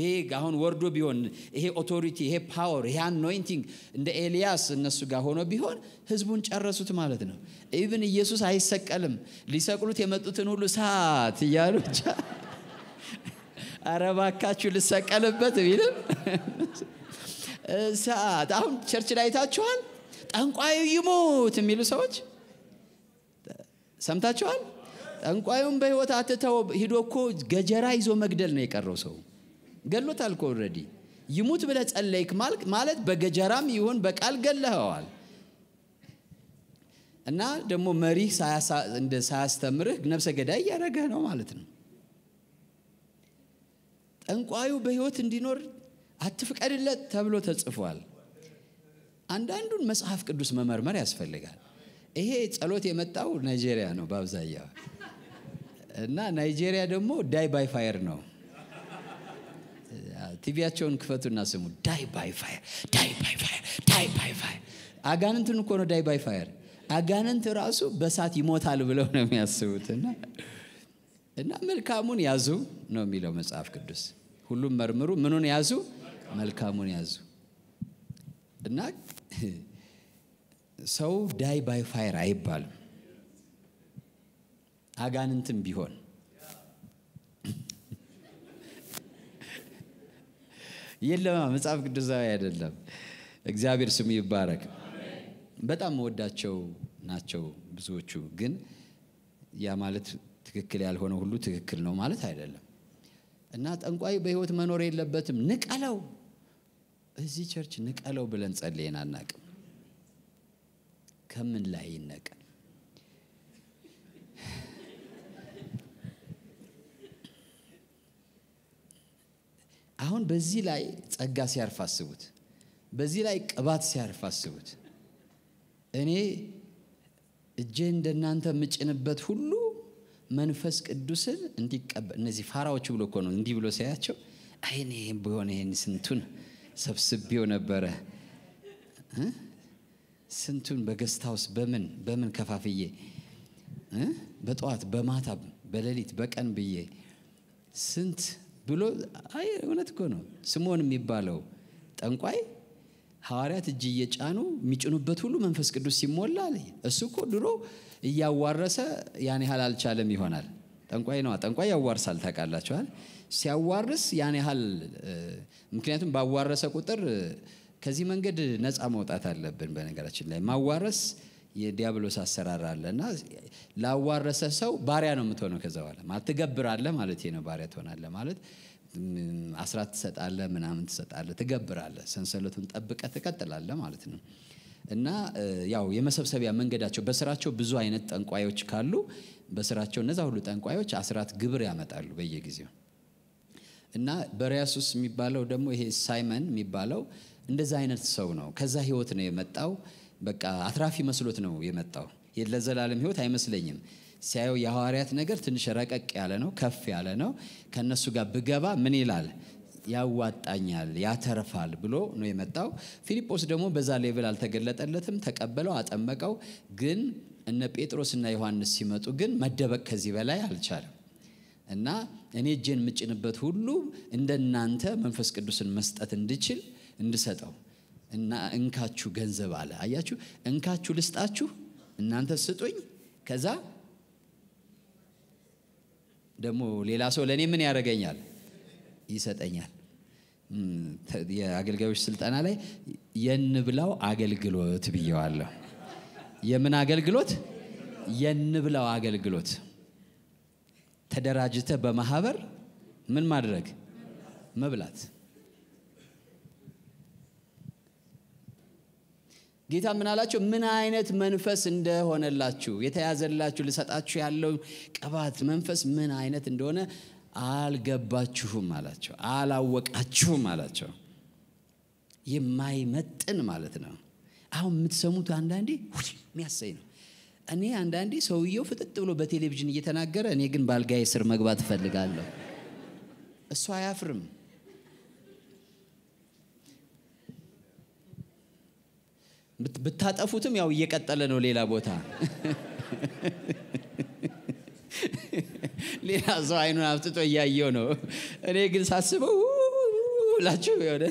ይሄ አሁን ወርዶ ቢሆን ይሄ ኦቶሪቲ ይሄ ፓወር ይሄ አኖይንቲንግ እንደ ኤልያስ እነሱ ጋር ሆኖ ቢሆን ህዝቡን ጨረሱት ማለት ነው ኢብን ኢየሱስ አይሰቀልም ሊሰቅሉት የመጡትን ሁሉ ሳት እያሉ ብቻ አረባካችሁ ልሰቀልበት ቢልም ሰዓት አሁን ቸርች ላይ ታችኋል ጠንቋዩ ይሞት የሚሉ ሰዎች ሰምታችኋል ጠንቋዩም በህይወት አትተው ሂዶ እኮ ገጀራ ይዞ መግደል ነው የቀረው ሰው ገሎታል እኮ ኦልሬዲ ይሙት ብለ ጸለይክ ማለት በገጀራም ይሁን በቃል ገለኸዋል እና ደግሞ መሪህ ሳያስተምርህ ነብሰ ገዳይ እያደረገህ ነው ማለት ነው ጠንቋዩ በህይወት እንዲኖር አትፍቀድለት ተብሎ ተጽፏል አንዳንዱን መጽሐፍ ቅዱስ መመርመር ያስፈልጋል ይሄ ጸሎት የመጣው ናይጄሪያ ነው በአብዛኛው እና ናይጄሪያ ደግሞ ዳይ ባይ ፋየር ነው ቲቪያቸውን ክፈቱና ስሙ። ዳይ ባይ ፋየር፣ ዳይ ባይ ፋየር፣ ዳይ ባይ ፋየር። አጋንንትን እኮ ነው ዳይ ባይ ፋየር። አጋንንት ራሱ በሳት ይሞታል ብለው ነው የሚያስቡት እና መልካሙን ያዙ ነው የሚለው መጽሐፍ ቅዱስ። ሁሉም መርምሩ፣ ምኑን ያዙ? መልካሙን ያዙ። እና ሰው ዳይ ባይ ፋየር አይባልም። አጋንንትም ቢሆን የለማ መጽሐፍ ቅዱሳዊ አይደለም። እግዚአብሔር ስሙ ይባረክ። በጣም መወዳቸው ናቸው ብዙዎቹ። ግን ያ ማለት ትክክል ያልሆነ ሁሉ ትክክል ነው ማለት አይደለም። እና ጠንቋይ በህይወት መኖር የለበትም። ንቀለው፣ እዚህ ቸርች ንቀለው ብለን ጸልየን አናቅም። ከምን ላይ ይነቀል? አሁን በዚህ ላይ ጸጋ ሲያርፍ አስቡት። በዚህ ላይ ቅባት ሲያርፍ አስቡት። እኔ እጄ እንደናንተ የምጭንበት ሁሉ መንፈስ ቅዱስን እንዲቀበል እነዚህ ፋራዎቹ ብሎ እኮ ነው እንዲህ ብሎ ሲያያቸው አይኔ ይህም ቢሆን ይህን ስንቱን ሰብስቤው ነበረ ስንቱን በገስታ ውስጥ በምን በምን ከፋፍዬ በጠዋት በማታ በሌሊት በቀን ብዬ ስንት ብሎ አይ እውነት እኮ ነው። ስሞን የሚባለው ጠንቋይ ሐዋርያት እጅ እየጫኑ የሚጭኑበት ሁሉ መንፈስ ቅዱስ ሲሞላ አለኝ። እሱ እኮ ድሮ እያዋረሰ ያን ያህል አልቻለም ይሆናል። ጠንቋይ ነዋ። ጠንቋይ ያዋርሳል ታውቃላችኋል። ሲያዋርስ ያን ያህል ምክንያቱም ባዋረሰ ቁጥር ከዚህ መንገድ ነፃ መውጣት አለብን። በነገራችን ላይ ማዋረስ የዲያብሎስ አሰራር አለ እና ላዋረሰ ሰው ባሪያ ነው የምትሆነው ከዛ በኋላ ትገብራለ ማለት ነው ባሪያ ትሆናለ ማለት አስራት ትሰጣለ ምናምን ትሰጣለ ትገብራለ ሰንሰለቱን ጠብቀ ትቀጥላለ ማለት ነው እና ያው የመሰብሰቢያ መንገዳቸው በስራቸው ብዙ አይነት ጠንቋዮች ካሉ በስራቸው እነዛ ሁሉ ጠንቋዮች አስራት ግብር ያመጣሉ በየጊዜው እና በሪያሱስ የሚባለው ደግሞ ይሄ ሳይመን የሚባለው እንደዛ አይነት ሰው ነው ከዛ ህይወት ነው የመጣው በቃ አትራፊ መስሎት ነው የመጣው። ለዘላለም ህይወት አይመስለኝም። ሲያየው የሐዋርያት ነገር ትንሽ ረቀቅ ያለ ነው፣ ከፍ ያለ ነው። ከእነሱ ጋር ብገባ ምን ይላል ያዋጣኛል፣ ያተርፋል ብሎ ነው የመጣው። ፊልጶስ ደግሞ በዛ ሌቭል አልተገለጠለትም። ተቀበለው፣ አጠመቀው። ግን እነ ጴጥሮስና ዮሐንስ ሲመጡ ግን መደበቅ ከዚህ በላይ አልቻለም እና እኔ እጄን የምጭንበት ሁሉ እንደናንተ መንፈስ ቅዱስን መስጠት እንድችል እንድሰጠው እና እንካችሁ ገንዘብ አለ። አያችሁ፣ እንካችሁ ልስጣችሁ፣ እናንተ ስጡኝ። ከዛ ደግሞ ሌላ ሰው ለእኔ ምን ያደርገኛል? ይሰጠኛል። የአገልጋዮች ስልጠና ላይ የንብላው አገልግሎት ብየዋለሁ። የምን አገልግሎት? የንብላው አገልግሎት። ተደራጅተ በማህበር ምን ማድረግ መብላት ጌታ ምን አላቸው? ምን አይነት መንፈስ እንደሆነላችሁ የተያዘላችሁ ልሰጣችሁ ያለው ቅባት መንፈስ ምን አይነት እንደሆነ አልገባችሁም አላቸው። አላወቃችሁም አላቸው። የማይመጥን ማለት ነው። አሁን የምትሰሙት አንዳንዴ የሚያሰኝ ነው። እኔ አንዳንዴ ሰውየው ፍጥጥ ብሎ በቴሌቪዥን እየተናገረ እኔ ግን ባልጋዬ ስር መግባት እፈልጋለሁ። እሱ አያፍርም። ብታጠፉትም ያው እየቀጠለ ነው ሌላ ቦታ ሌላ ሰው አይኑን አፍጥጦ እያየው ነው እኔ ግን ሳስበው ብላችሁ የሆነ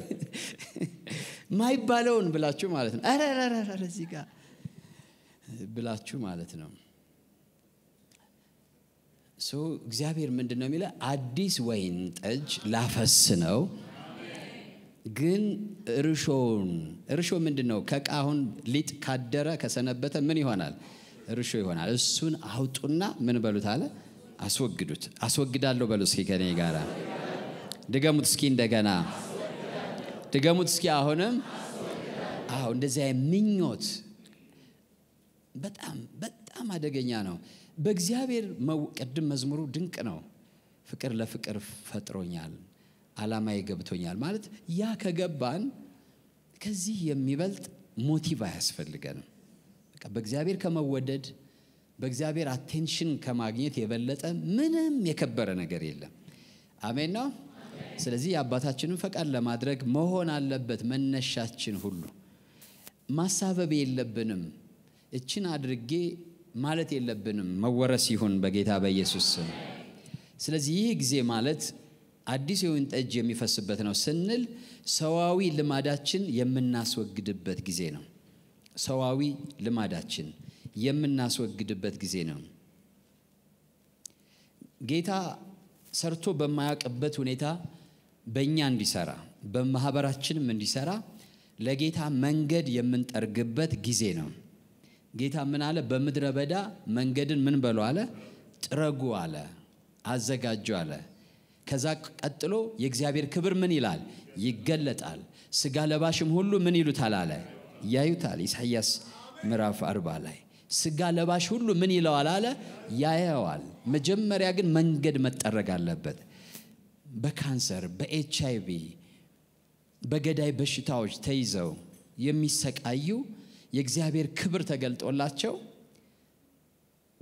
ማይባለውን ብላችሁ ማለት ነው ረረረረ እዚህ ጋር ብላችሁ ማለት ነው ሰው እግዚአብሔር ምንድን ነው የሚለ አዲስ ወይን ጠጅ ላፈስ ነው ግን እርሾውን እርሾ ምንድን ነው? ከቃሁን ሊጥ ካደረ ከሰነበተ ምን ይሆናል? እርሾ ይሆናል። እሱን አውጡና ምን በሉት አለ አስወግዱት። አስወግዳለሁ በሉ እስኪ ከኔ ጋር ድገሙት እስኪ እንደገና ድገሙት እስኪ አሁንም። አዎ እንደዚያ ምኞት በጣም በጣም አደገኛ ነው። በእግዚአብሔር ቅድም መዝሙሩ ድንቅ ነው። ፍቅር ለፍቅር ፈጥሮኛል ዓላማዬ ገብቶኛል ማለት ያ ከገባን ከዚህ የሚበልጥ ሞቲቭ አያስፈልገንም። በእግዚአብሔር ከመወደድ በእግዚአብሔር አቴንሽን ከማግኘት የበለጠ ምንም የከበረ ነገር የለም። አሜን ነው። ስለዚህ የአባታችንን ፈቃድ ለማድረግ መሆን አለበት መነሻችን ሁሉ። ማሳበብ የለብንም። እችን አድርጌ ማለት የለብንም። መወረስ ይሁን በጌታ በኢየሱስ ስም። ስለዚህ ይህ ጊዜ ማለት አዲስ የወይን ጠጅ የሚፈስበት ነው ስንል ሰዋዊ ልማዳችን የምናስወግድበት ጊዜ ነው። ሰዋዊ ልማዳችን የምናስወግድበት ጊዜ ነው። ጌታ ሰርቶ በማያውቅበት ሁኔታ በእኛ እንዲሰራ በማህበራችንም እንዲሰራ ለጌታ መንገድ የምንጠርግበት ጊዜ ነው። ጌታ ምን አለ? በምድረ በዳ መንገድን ምን በለው አለ? ጥረጉ አለ፣ አዘጋጁ አለ። ከዛ ቀጥሎ የእግዚአብሔር ክብር ምን ይላል? ይገለጣል። ስጋ ለባሽም ሁሉ ምን ይሉታል አለ ያዩታል። ኢሳያስ ምዕራፍ አርባ ላይ ስጋ ለባሽ ሁሉ ምን ይለዋል አለ ያየዋል። መጀመሪያ ግን መንገድ መጠረግ አለበት። በካንሰር፣ በኤች አይቪ በገዳይ በሽታዎች ተይዘው የሚሰቃዩ የእግዚአብሔር ክብር ተገልጦላቸው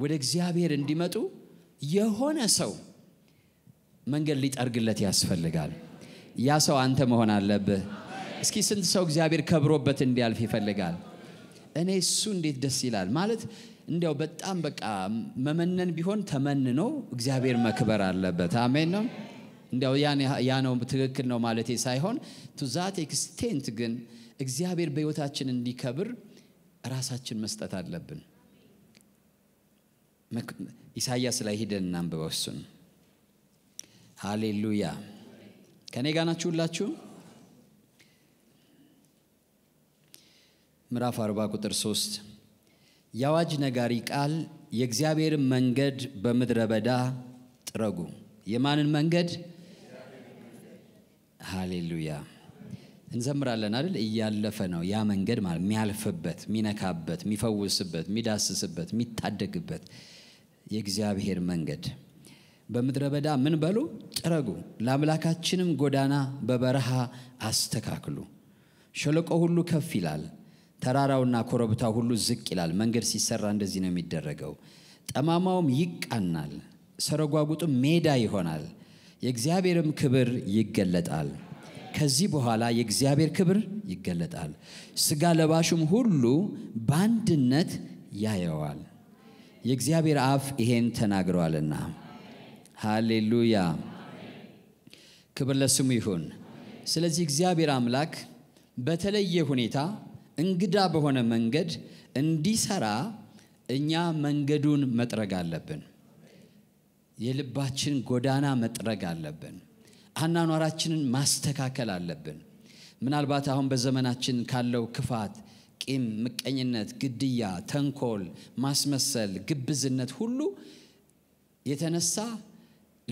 ወደ እግዚአብሔር እንዲመጡ የሆነ ሰው መንገድ ሊጠርግለት ያስፈልጋል። ያ ሰው አንተ መሆን አለብህ። እስኪ ስንት ሰው እግዚአብሔር ከብሮበት እንዲያልፍ ይፈልጋል? እኔ እሱ እንዴት ደስ ይላል ማለት እንዲያው በጣም በቃ መመነን ቢሆን ተመንኖ እግዚአብሔር መክበር አለበት። አሜን ነው። እንዲያው ያ ነው ትክክል ነው ማለት ሳይሆን ቱዛት ኤክስቴንት ግን እግዚአብሔር በሕይወታችን እንዲከብር ራሳችን መስጠት አለብን። ኢሳያስ ላይ ሂደን እናንብበው እሱን ሃሌሉያ። ከእኔ ጋር ናችሁ ሁላችሁ? ምዕራፍ 40 ቁጥር 3 የአዋጅ ነጋሪ ቃል የእግዚአብሔርን መንገድ በምድረ በዳ ጥረጉ። የማንን መንገድ? ሃሌሉያ። እንዘምራለን አይደል? እያለፈ ነው ያ መንገድ ማለት የሚያልፍበት፣ የሚነካበት፣ የሚፈውስበት፣ የሚዳስስበት፣ የሚታደግበት የእግዚአብሔር መንገድ በምድረ በዳ ምን በሉ ጥረጉ፣ ለአምላካችንም ጎዳና በበረሃ አስተካክሉ። ሸለቆ ሁሉ ከፍ ይላል፣ ተራራውና ኮረብታው ሁሉ ዝቅ ይላል። መንገድ ሲሰራ እንደዚህ ነው የሚደረገው። ጠማማውም ይቃናል፣ ሰረጓጉጡም ሜዳ ይሆናል፣ የእግዚአብሔርም ክብር ይገለጣል። ከዚህ በኋላ የእግዚአብሔር ክብር ይገለጣል። ስጋ ለባሹም ሁሉ በአንድነት ያየዋል። የእግዚአብሔር አፍ ይሄን ተናግረዋልና ሃሌሉያ ክብር ለስሙ ይሁን። ስለዚህ እግዚአብሔር አምላክ በተለየ ሁኔታ እንግዳ በሆነ መንገድ እንዲሰራ እኛ መንገዱን መጥረግ አለብን። የልባችን ጎዳና መጥረግ አለብን። አናኗራችንን ማስተካከል አለብን። ምናልባት አሁን በዘመናችን ካለው ክፋት፣ ቂም፣ ምቀኝነት፣ ግድያ፣ ተንኮል፣ ማስመሰል፣ ግብዝነት ሁሉ የተነሳ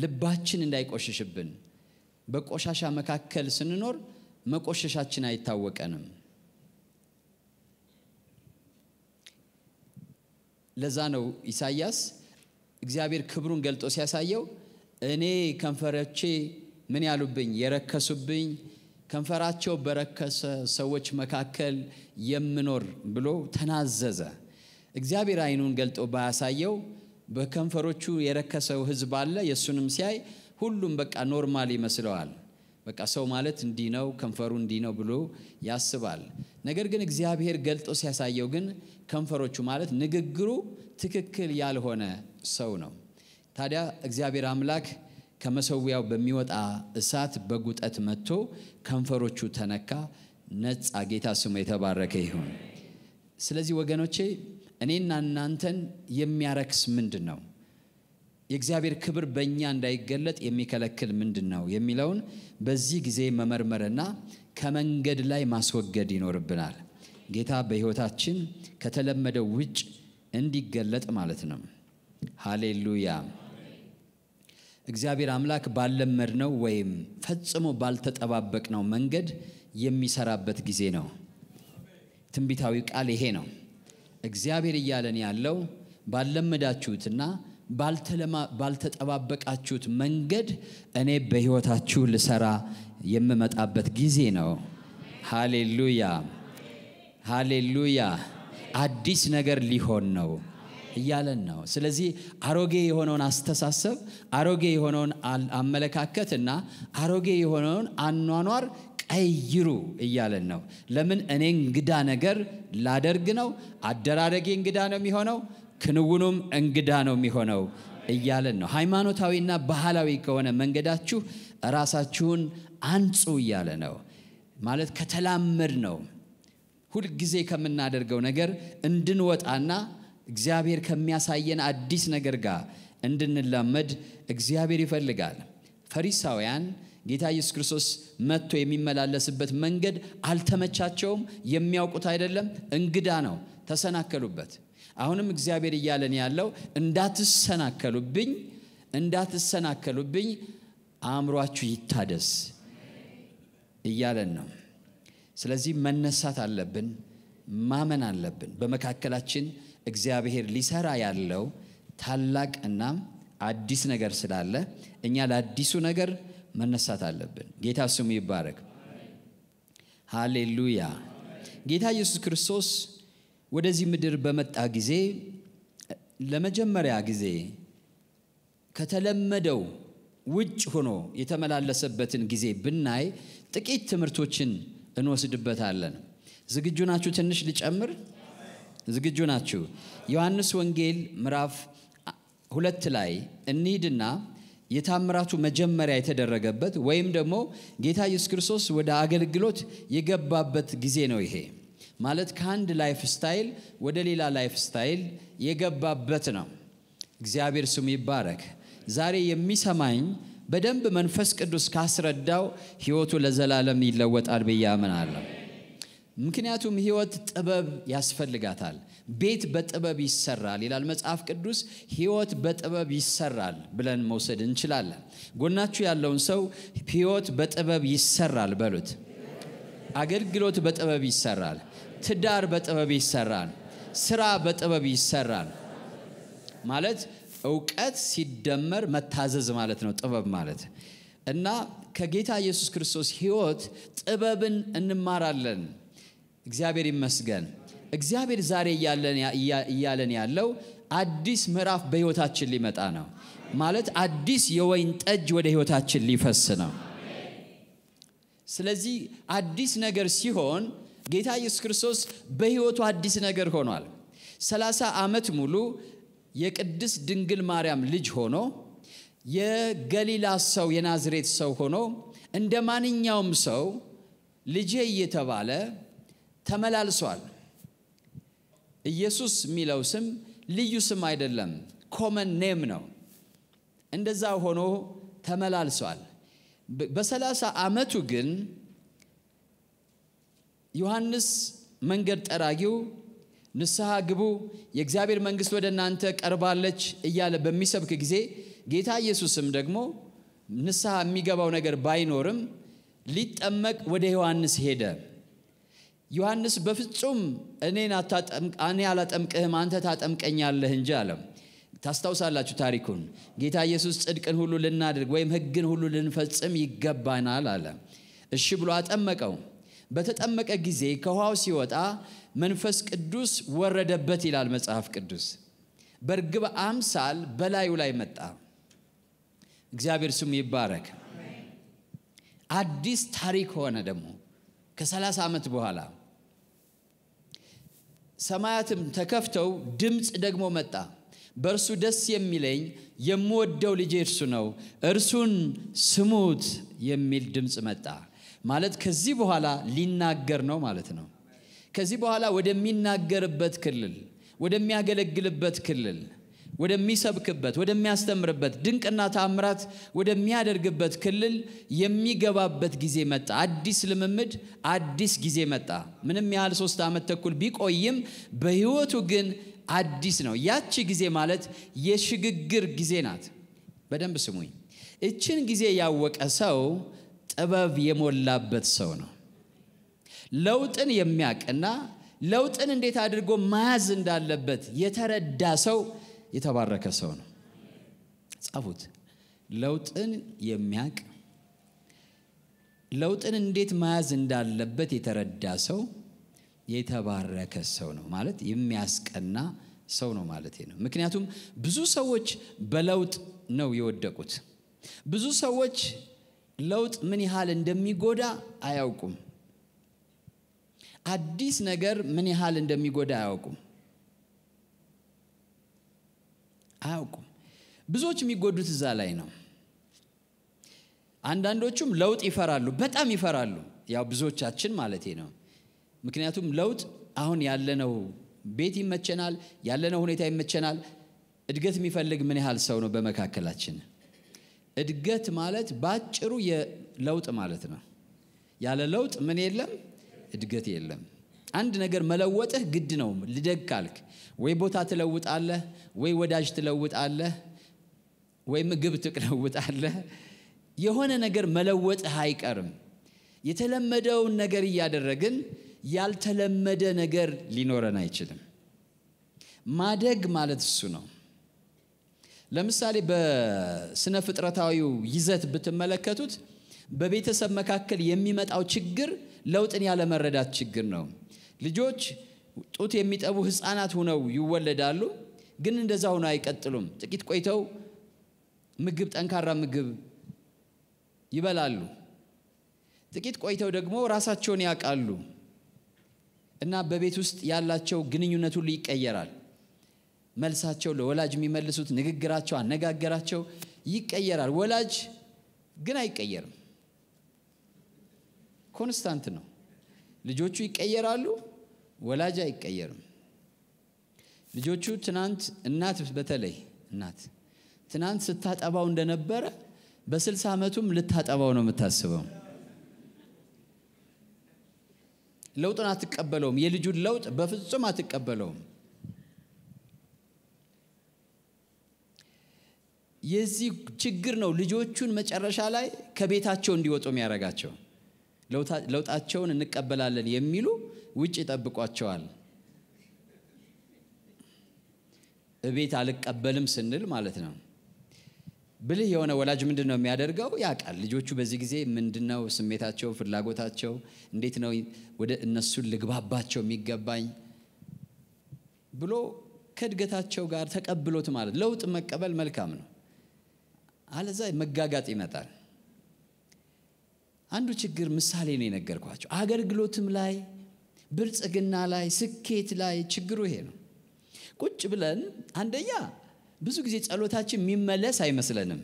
ልባችን እንዳይቆሽሽብን በቆሻሻ መካከል ስንኖር መቆሸሻችን አይታወቀንም ለዛ ነው ኢሳያስ እግዚአብሔር ክብሩን ገልጦ ሲያሳየው እኔ ከንፈሮቼ ምን ያሉብኝ የረከሱብኝ ከንፈራቸው በረከሰ ሰዎች መካከል የምኖር ብሎ ተናዘዘ እግዚአብሔር አይኑን ገልጦ ባያሳየው በከንፈሮቹ የረከሰው ህዝብ አለ። የእሱንም ሲያይ ሁሉም በቃ ኖርማል ይመስለዋል። በቃ ሰው ማለት እንዲህ ነው፣ ከንፈሩ እንዲ ነው ብሎ ያስባል። ነገር ግን እግዚአብሔር ገልጦ ሲያሳየው ግን ከንፈሮቹ ማለት ንግግሩ ትክክል ያልሆነ ሰው ነው። ታዲያ እግዚአብሔር አምላክ ከመሰዊያው በሚወጣ እሳት በጉጠት መጥቶ ከንፈሮቹ ተነካ፣ ነጻ። ጌታ ስሙ የተባረከ ይሁን። ስለዚህ ወገኖቼ እኔና እናንተን የሚያረክስ ምንድን ነው? የእግዚአብሔር ክብር በእኛ እንዳይገለጥ የሚከለክል ምንድን ነው የሚለውን በዚህ ጊዜ መመርመርና ከመንገድ ላይ ማስወገድ ይኖርብናል። ጌታ በሕይወታችን ከተለመደው ውጭ እንዲገለጥ ማለት ነው። ሃሌሉያ። እግዚአብሔር አምላክ ነው ወይም ፈጽሞ ባልተጠባበቅ ነው መንገድ የሚሰራበት ጊዜ ነው። ትንቢታዊ ቃል ይሄ ነው። እግዚአብሔር እያለን ያለው ባልለመዳችሁትና ባልተጠባበቃችሁት መንገድ እኔ በሕይወታችሁ ልሰራ የምመጣበት ጊዜ ነው። ሃሌሉያ ሃሌሉያ። አዲስ ነገር ሊሆን ነው እያለን ነው። ስለዚህ አሮጌ የሆነውን አስተሳሰብ፣ አሮጌ የሆነውን አመለካከትና አሮጌ የሆነውን አኗኗር ቀይሩ እያለን ነው። ለምን እኔ እንግዳ ነገር ላደርግ ነው፣ አደራረጌ እንግዳ ነው የሚሆነው፣ ክንውኑም እንግዳ ነው የሚሆነው እያለን ነው። ሃይማኖታዊና ባህላዊ ከሆነ መንገዳችሁ ራሳችሁን አንጹ እያለ ነው። ማለት ከተላመድ ነው ሁልጊዜ ከምናደርገው ነገር እንድንወጣና እግዚአብሔር ከሚያሳየን አዲስ ነገር ጋር እንድንላመድ እግዚአብሔር ይፈልጋል። ፈሪሳውያን ጌታ ኢየሱስ ክርስቶስ መጥቶ የሚመላለስበት መንገድ አልተመቻቸውም። የሚያውቁት አይደለም፣ እንግዳ ነው፣ ተሰናከሉበት። አሁንም እግዚአብሔር እያለን ያለው እንዳትሰናከሉብኝ፣ እንዳትሰናከሉብኝ አእምሯችሁ ይታደስ እያለን ነው። ስለዚህ መነሳት አለብን፣ ማመን አለብን። በመካከላችን እግዚአብሔር ሊሰራ ያለው ታላቅ እና አዲስ ነገር ስላለ እኛ ለአዲሱ ነገር መነሳት አለብን ጌታ ስሙ ይባረክ ሃሌሉያ ጌታ ኢየሱስ ክርስቶስ ወደዚህ ምድር በመጣ ጊዜ ለመጀመሪያ ጊዜ ከተለመደው ውጭ ሆኖ የተመላለሰበትን ጊዜ ብናይ ጥቂት ትምህርቶችን እንወስድበታለን ዝግጁ ናችሁ ትንሽ ልጨምር ዝግጁ ናችሁ ዮሐንስ ወንጌል ምዕራፍ ሁለት ላይ እንሂድና የታምራቱ መጀመሪያ የተደረገበት ወይም ደግሞ ጌታ ኢየሱስ ክርስቶስ ወደ አገልግሎት የገባበት ጊዜ ነው ይሄ ማለት ከአንድ ላይፍ ስታይል ወደ ሌላ ላይፍ ስታይል የገባበት ነው እግዚአብሔር ስሙ ይባረክ ዛሬ የሚሰማኝ በደንብ መንፈስ ቅዱስ ካስረዳው ህይወቱ ለዘላለም ይለወጣል ብዬ አምናለሁ ምክንያቱም ህይወት ጥበብ ያስፈልጋታል። ቤት በጥበብ ይሰራል ይላል መጽሐፍ ቅዱስ። ህይወት በጥበብ ይሰራል ብለን መውሰድ እንችላለን። ጎናችሁ ያለውን ሰው ህይወት በጥበብ ይሰራል በሉት። አገልግሎት በጥበብ ይሰራል። ትዳር በጥበብ ይሰራል። ስራ በጥበብ ይሰራል። ማለት እውቀት ሲደመር መታዘዝ ማለት ነው፣ ጥበብ ማለት እና ከጌታ ኢየሱስ ክርስቶስ ህይወት ጥበብን እንማራለን። እግዚአብሔር ይመስገን። እግዚአብሔር ዛሬ እያለን ያለው አዲስ ምዕራፍ በሕይወታችን ሊመጣ ነው። ማለት አዲስ የወይን ጠጅ ወደ ሕይወታችን ሊፈስ ነው። ስለዚህ አዲስ ነገር ሲሆን ጌታ ኢየሱስ ክርስቶስ በሕይወቱ አዲስ ነገር ሆኗል። 30 ዓመት ሙሉ የቅድስት ድንግል ማርያም ልጅ ሆኖ የገሊላ ሰው የናዝሬት ሰው ሆኖ እንደ ማንኛውም ሰው ልጄ እየተባለ ተመላልሷል። ኢየሱስ የሚለው ስም ልዩ ስም አይደለም፣ ኮመን ኔም ነው። እንደዛ ሆኖ ተመላልሷል። በሰላሳ ዓመቱ ግን ዮሐንስ መንገድ ጠራጊው ንስሐ ግቡ፣ የእግዚአብሔር መንግሥት ወደ እናንተ ቀርባለች እያለ በሚሰብክ ጊዜ ጌታ ኢየሱስም ደግሞ ንስሐ የሚገባው ነገር ባይኖርም ሊጠመቅ ወደ ዮሐንስ ሄደ። ዮሐንስ በፍጹም እኔን እኔ አላጠምቅህም አንተ ታጠምቀኛለህ እንጂ አለ ታስታውሳላችሁ ታሪኩን። ጌታ ኢየሱስ ጽድቅን ሁሉ ልናደርግ ወይም ህግን ሁሉ ልንፈጽም ይገባናል አለ። እሺ ብሎ አጠመቀው። በተጠመቀ ጊዜ ከውሃው ሲወጣ መንፈስ ቅዱስ ወረደበት ይላል መጽሐፍ ቅዱስ። በእርግብ አምሳል በላዩ ላይ መጣ። እግዚአብሔር ስሙ ይባረክ። አዲስ ታሪክ ሆነ ደግሞ ከ30 ዓመት በኋላ ሰማያትም ተከፍተው ድምፅ ደግሞ መጣ። በእርሱ ደስ የሚለኝ የምወደው ልጄ እርሱ ነው፣ እርሱን ስሙት የሚል ድምፅ መጣ። ማለት ከዚህ በኋላ ሊናገር ነው ማለት ነው። ከዚህ በኋላ ወደሚናገርበት ክልል፣ ወደሚያገለግልበት ክልል ወደሚሰብክበት ወደሚያስተምርበት ድንቅና ታምራት ወደሚያደርግበት ክልል የሚገባበት ጊዜ መጣ። አዲስ ልምምድ፣ አዲስ ጊዜ መጣ። ምንም ያህል ሶስት ዓመት ተኩል ቢቆይም በህይወቱ ግን አዲስ ነው። ያቺ ጊዜ ማለት የሽግግር ጊዜ ናት። በደንብ ስሙኝ። እችን ጊዜ ያወቀ ሰው ጥበብ የሞላበት ሰው ነው። ለውጥን የሚያቅና ለውጥን እንዴት አድርጎ መያዝ እንዳለበት የተረዳ ሰው የተባረከ ሰው ነው። ጻፉት። ለውጥን የሚያቅ ለውጥን እንዴት መያዝ እንዳለበት የተረዳ ሰው የተባረከ ሰው ነው ማለት የሚያስቀና ሰው ነው ማለት ነው። ምክንያቱም ብዙ ሰዎች በለውጥ ነው የወደቁት። ብዙ ሰዎች ለውጥ ምን ያህል እንደሚጎዳ አያውቁም። አዲስ ነገር ምን ያህል እንደሚጎዳ አያውቁም። አያውቁም። ብዙዎች የሚጎዱት እዛ ላይ ነው። አንዳንዶቹም ለውጥ ይፈራሉ፣ በጣም ይፈራሉ። ያው ብዙዎቻችን ማለት ነው። ምክንያቱም ለውጥ አሁን ያለነው ቤት ይመቸናል፣ ያለነው ሁኔታ ይመቸናል። እድገት የሚፈልግ ምን ያህል ሰው ነው በመካከላችን? እድገት ማለት በአጭሩ የለውጥ ማለት ነው። ያለ ለውጥ ምን የለም? እድገት የለም። አንድ ነገር መለወጥህ ግድ ነው። ልደግ ካልክ ወይ ቦታ ትለውጣለህ፣ ወይ ወዳጅ ትለውጣለህ፣ ወይ ምግብ ትለውጣለህ። የሆነ ነገር መለወጥህ አይቀርም። የተለመደውን ነገር እያደረግን ያልተለመደ ነገር ሊኖረን አይችልም። ማደግ ማለት እሱ ነው። ለምሳሌ በስነ ፍጥረታዊው ይዘት ብትመለከቱት በቤተሰብ መካከል የሚመጣው ችግር ለውጥን ያለመረዳት ችግር ነው። ልጆች ጡት የሚጠቡ ህፃናት ሁነው ይወለዳሉ። ግን እንደዛ ሁነው አይቀጥሉም። ጥቂት ቆይተው ምግብ፣ ጠንካራ ምግብ ይበላሉ። ጥቂት ቆይተው ደግሞ ራሳቸውን ያውቃሉ እና በቤት ውስጥ ያላቸው ግንኙነት ሁሉ ይቀየራል። መልሳቸው፣ ለወላጅ የሚመልሱት ንግግራቸው፣ አነጋገራቸው ይቀየራል። ወላጅ ግን አይቀየርም። ኮንስታንት ነው። ልጆቹ ይቀየራሉ፣ ወላጅ አይቀየርም። ልጆቹ ትናንት እናት በተለይ እናት ትናንት ስታጠባው እንደነበረ በስልሳ ዓመቱም ልታጠባው ነው የምታስበው። ለውጡን አትቀበለውም። የልጁን ለውጥ በፍጹም አትቀበለውም። የዚህ ችግር ነው ልጆቹን መጨረሻ ላይ ከቤታቸው እንዲወጡ የሚያደርጋቸው። ለውጣቸውን እንቀበላለን የሚሉ ውጭ ይጠብቋቸዋል። እቤት አልቀበልም ስንል ማለት ነው። ብልህ የሆነ ወላጅ ምንድን ነው የሚያደርገው? ያውቃል። ልጆቹ በዚህ ጊዜ ምንድን ነው ስሜታቸው፣ ፍላጎታቸው፣ እንዴት ነው ወደ እነሱን ልግባባቸው የሚገባኝ ብሎ ከእድገታቸው ጋር ተቀብሎት ማለት ለውጥ መቀበል መልካም ነው። አለዛ መጋጋጥ ይመጣል። አንዱ ችግር ምሳሌ ነው የነገርኳቸው። አገልግሎትም ላይ ብልጽግና ላይ፣ ስኬት ላይ ችግሩ ይሄ ነው። ቁጭ ብለን አንደኛ ብዙ ጊዜ ጸሎታችን የሚመለስ አይመስለንም።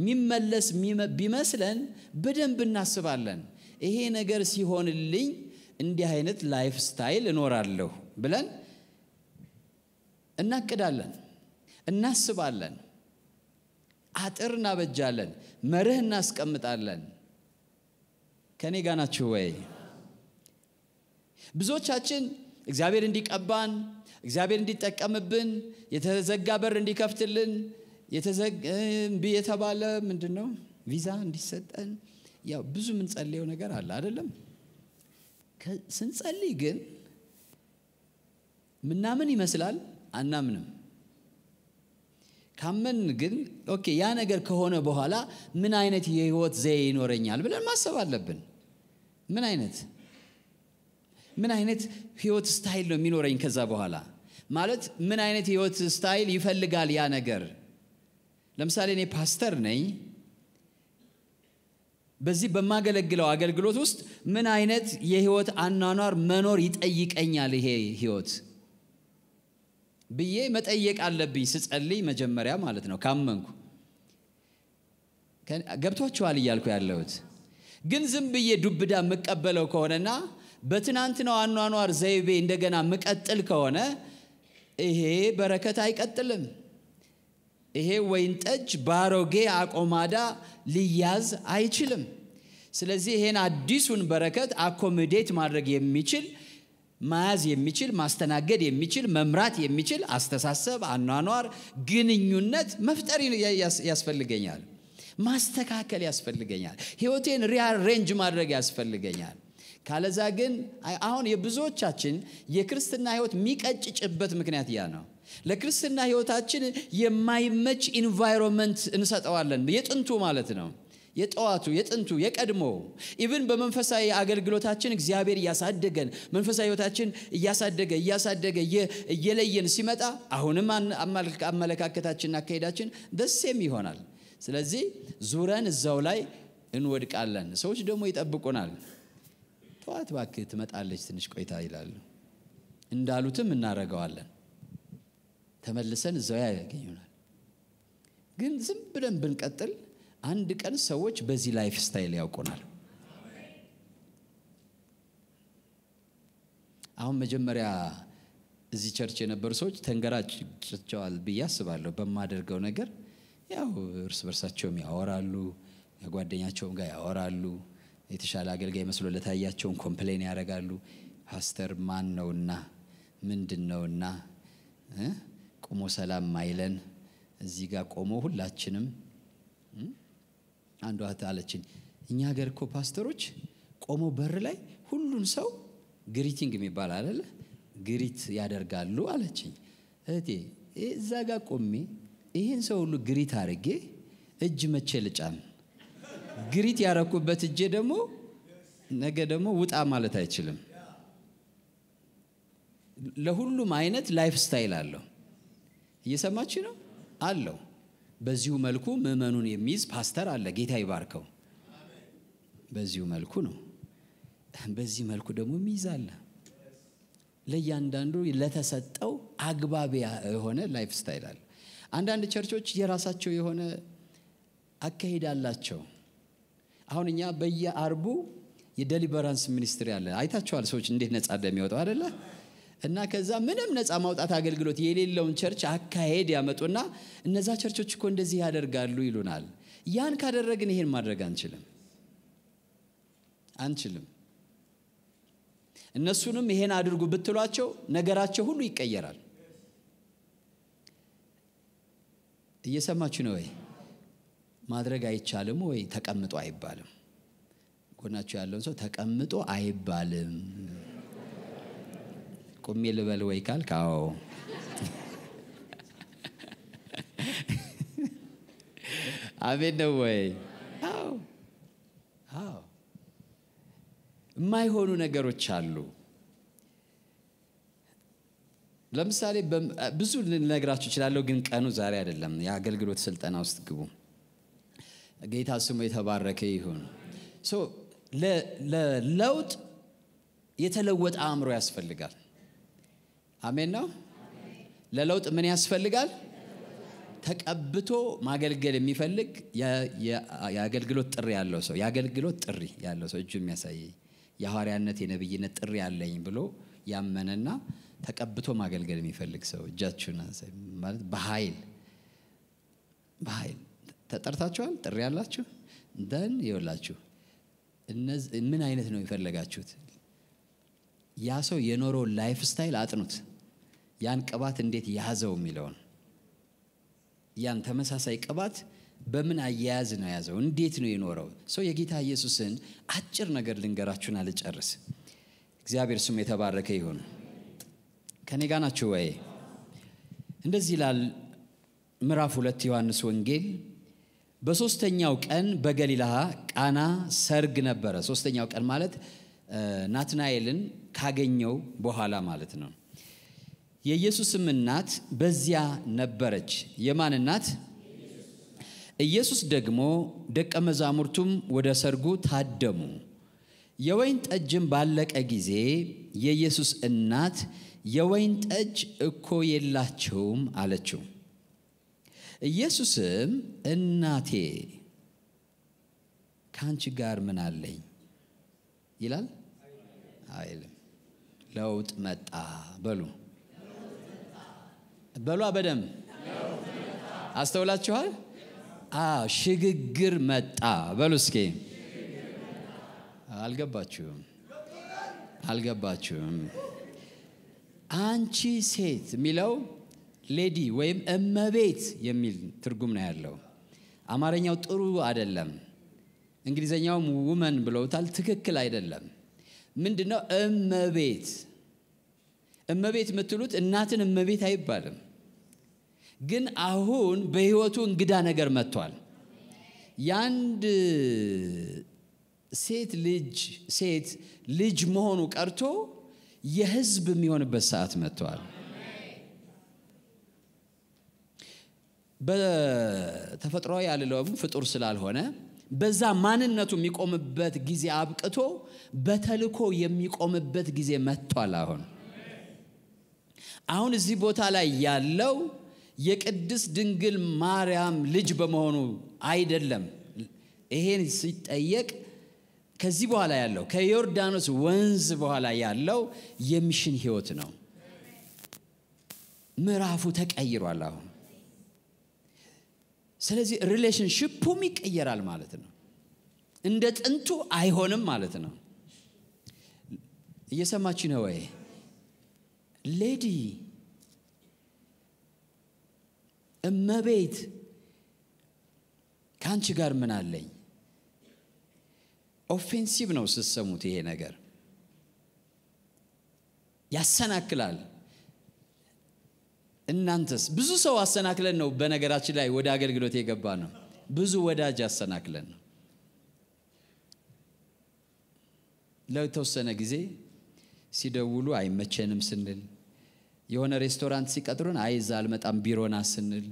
የሚመለስ ቢመስለን በደንብ እናስባለን። ይሄ ነገር ሲሆንልኝ እንዲህ አይነት ላይፍ ስታይል እኖራለሁ ብለን እናቅዳለን፣ እናስባለን፣ አጥር እናበጃለን፣ መርህ እናስቀምጣለን። ከእኔ ጋ ናችሁ ወይ? ብዙዎቻችን እግዚአብሔር እንዲቀባን እግዚአብሔር እንዲጠቀምብን የተዘጋ በር እንዲከፍትልን የተባለ ምንድን ነው ቪዛ እንዲሰጠን ያው ብዙ የምንጸልየው ነገር አለ አይደለም ስንጸልይ ግን ምናምን ይመስላል አናምንም ካመን ግን ኦኬ ያ ነገር ከሆነ በኋላ ምን አይነት የህይወት ዘዬ ይኖረኛል ብለን ማሰብ አለብን ምን አይነት ምን አይነት ህይወት ስታይል ነው የሚኖረኝ ከዛ በኋላ ማለት ምን አይነት ህይወት ስታይል ይፈልጋል ያ ነገር ለምሳሌ እኔ ፓስተር ነኝ በዚህ በማገለግለው አገልግሎት ውስጥ ምን አይነት የህይወት አኗኗር መኖር ይጠይቀኛል ይሄ ህይወት ብዬ መጠየቅ አለብኝ ስጸልይ መጀመሪያ ማለት ነው ካመንኩ ገብቷችኋል እያልኩ ያለሁት ግን ዝም ብዬ ዱብዳ የምቀበለው ከሆነና በትናንትናው አኗኗር ዘይቤ እንደገና ምቀጥል ከሆነ ይሄ በረከት አይቀጥልም። ይሄ ወይን ጠጅ በአሮጌ አቆማዳ ሊያዝ አይችልም። ስለዚህ ይሄን አዲሱን በረከት አኮሞዴት ማድረግ የሚችል መያዝ የሚችል ማስተናገድ የሚችል መምራት የሚችል አስተሳሰብ፣ አኗኗር፣ ግንኙነት መፍጠር ያስፈልገኛል። ማስተካከል ያስፈልገኛል። ህይወቴን ሬንጅ ማድረግ ያስፈልገኛል። ካለዛ ግን አሁን የብዙዎቻችን የክርስትና ህይወት የሚቀጭጭበት ምክንያት ያ ነው ለክርስትና ህይወታችን የማይመች ኢንቫይሮንመንት እንሰጠዋለን የጥንቱ ማለት ነው የጠዋቱ የጥንቱ የቀድሞ ኢቭን በመንፈሳዊ አገልግሎታችን እግዚአብሔር እያሳደገን መንፈሳዊ ህይወታችን እያሳደገ እያሳደገ እየለየን ሲመጣ አሁንም አመለካከታችንና አካሄዳችን ደሴም ይሆናል ስለዚህ ዙረን እዛው ላይ እንወድቃለን ሰዎች ደግሞ ይጠብቁናል ጠዋት እባክህ ትመጣለች ትንሽ ቆይታ ይላሉ። እንዳሉትም እናደርገዋለን። ተመልሰን እዛው ያገኙናል። ግን ዝም ብለን ብንቀጥል አንድ ቀን ሰዎች በዚህ ላይፍ ስታይል ያውቁናል። አሁን መጀመሪያ እዚህ ቸርች የነበሩ ሰዎች ተንገራጭቸዋል ብዬ አስባለሁ። በማደርገው ነገር ያው እርስ በርሳቸውም ያወራሉ፣ ጓደኛቸውም ጋር ያወራሉ። የተሻለ አገልጋይ መስሎ ለታያቸውን ኮምፕሌን ያደርጋሉ። ፓስተር ማን ነውና ምንድን ነውና ቆሞ ሰላም ማይለን እዚህ ጋር ቆሞ ሁላችንም አንዷ አለችኝ፣ እኛ ሀገር እኮ ፓስተሮች ቆሞ በር ላይ ሁሉን ሰው ግሪቲንግ የሚባል አለ ግሪት ያደርጋሉ አለችኝ። እህቴ እዛ ጋር ቆሜ ይህን ሰው ሁሉ ግሪት አድርጌ እጅ መቼ ልጫም? ግሪት ያረኩበት እጄ ደግሞ ነገ ደግሞ ውጣ ማለት አይችልም። ለሁሉም አይነት ላይፍ ስታይል አለው። እየሰማች ነው አለው። በዚሁ መልኩ ምእመኑን የሚይዝ ፓስተር አለ። ጌታ ይባርከው። በዚሁ መልኩ ነው። በዚህ መልኩ ደግሞ የሚይዝ አለ። ለእያንዳንዱ ለተሰጠው አግባቢያ የሆነ ላይፍ ስታይል አለ። አንዳንድ ቸርቾች የራሳቸው የሆነ አካሄድ አላቸው። አሁን እኛ በየአርቡ የደሊቨራንስ ሚኒስትሪ አለ አይታችኋል ሰዎች እንዴት ነጻ እንደሚወጣው አደለ እና ከዛ ምንም ነፃ ማውጣት አገልግሎት የሌለውን ቸርች አካሄድ ያመጡና እነዛ ቸርቾች እኮ እንደዚህ ያደርጋሉ ይሉናል ያን ካደረግን ይሄን ማድረግ አንችልም አንችልም እነሱንም ይሄን አድርጉ ብትሏቸው ነገራቸው ሁሉ ይቀየራል እየሰማችሁ ነው ወይ ማድረግ አይቻልም ወይ ተቀምጦ አይባልም ጎናቸው ያለውን ሰው ተቀምጦ አይባልም ቁሜ ልበል ወይ ካል አዎ አሜን ነው ወይ የማይሆኑ ነገሮች አሉ ለምሳሌ ብዙ ልነግራችሁ ይችላለሁ ግን ቀኑ ዛሬ አይደለም የአገልግሎት ስልጠና ውስጥ ግቡ ጌታ ስሙ የተባረከ ይሁን። ለለውጥ የተለወጠ አእምሮ ያስፈልጋል። አሜን ነው። ለለውጥ ምን ያስፈልጋል? ተቀብቶ ማገልገል የሚፈልግ የአገልግሎት ጥሪ ያለው ሰው የአገልግሎት ጥሪ ያለው ሰው እጁ የሚያሳይ የሐዋርያነት የነብይነት ጥሪ ያለኝ ብሎ ያመነና ተቀብቶ ማገልገል የሚፈልግ ሰው እጃችሁን ማለት በኃይል በኃይል ተጠርታችኋል? ጥሪ ያላችሁ ደን ይወላችሁ ምን አይነት ነው የፈለጋችሁት? ያ ሰው የኖረው ላይፍ ስታይል አጥኑት። ያን ቅባት እንዴት ያዘው የሚለውን ያን ተመሳሳይ ቅባት በምን አያያዝ ነው ያዘው? እንዴት ነው የኖረው ሰው? የጌታ ኢየሱስን አጭር ነገር ልንገራችሁን አልጨርስ። እግዚአብሔር ስም የተባረከ ይሁን። ከኔ ጋ ናችሁ ወይ? እንደዚህ ይላል ምዕራፍ ሁለት ዮሐንስ ወንጌል በሶስተኛው ቀን በገሊላ ቃና ሰርግ ነበረ። ሶስተኛው ቀን ማለት ናትናኤልን ካገኘው በኋላ ማለት ነው። የኢየሱስም እናት በዚያ ነበረች። የማን እናት? ኢየሱስ ደግሞ ደቀ መዛሙርቱም ወደ ሰርጉ ታደሙ። የወይን ጠጅም ባለቀ ጊዜ የኢየሱስ እናት የወይን ጠጅ እኮ የላቸውም አለችው። ኢየሱስም እናቴ ከአንቺ ጋር ምን አለኝ ይላል አይልም። ለውጥ መጣ በሉ በሏ በደንብ አስተውላችኋል። ሽግግር መጣ በሉ እስኪ። አልገባችሁም አልገባችሁም። አንቺ ሴት የሚለው ሌዲ ወይም እመቤት የሚል ትርጉም ነው ያለው። አማርኛው ጥሩ አይደለም። እንግሊዘኛውም ውመን ብለውታል። ትክክል አይደለም። ምንድ ነው እመቤት? እመቤት የምትሉት እናትን እመቤት አይባልም። ግን አሁን በህይወቱ እንግዳ ነገር መጥቷል። የአንድ ሴት ልጅ ሴት ልጅ መሆኑ ቀርቶ የህዝብ የሚሆንበት ሰዓት መጥተዋል በተፈጥሮ ያልለውም ፍጡር ስላልሆነ በዛ ማንነቱ የሚቆምበት ጊዜ አብቅቶ በተልኮ የሚቆምበት ጊዜ መጥቷል። አሁን አሁን እዚህ ቦታ ላይ ያለው የቅድስ ድንግል ማርያም ልጅ በመሆኑ አይደለም። ይሄን ሲጠየቅ ከዚህ በኋላ ያለው ከዮርዳኖስ ወንዝ በኋላ ያለው የሚሽን ህይወት ነው። ምዕራፉ ተቀይሯል አሁን ስለዚህ ሪሌሽንሽፑም ይቀየራል ማለት ነው። እንደ ጥንቱ አይሆንም ማለት ነው። እየሰማች ነው ወይ ሌዲ እመቤት ከአንቺ ጋር ምን አለኝ ኦፌንሲቭ ነው ስሰሙት ይሄ ነገር ያሰናክላል እናንተስ ብዙ ሰው አሰናክለን ነው በነገራችን ላይ ወደ አገልግሎት የገባ ነው ብዙ ወዳጅ አሰናክለን ነው ለተወሰነ ጊዜ ሲደውሉ አይመቸንም ስንል የሆነ ሬስቶራንት ሲቀጥሩን አይዛ አልመጣም ቢሮና ስንል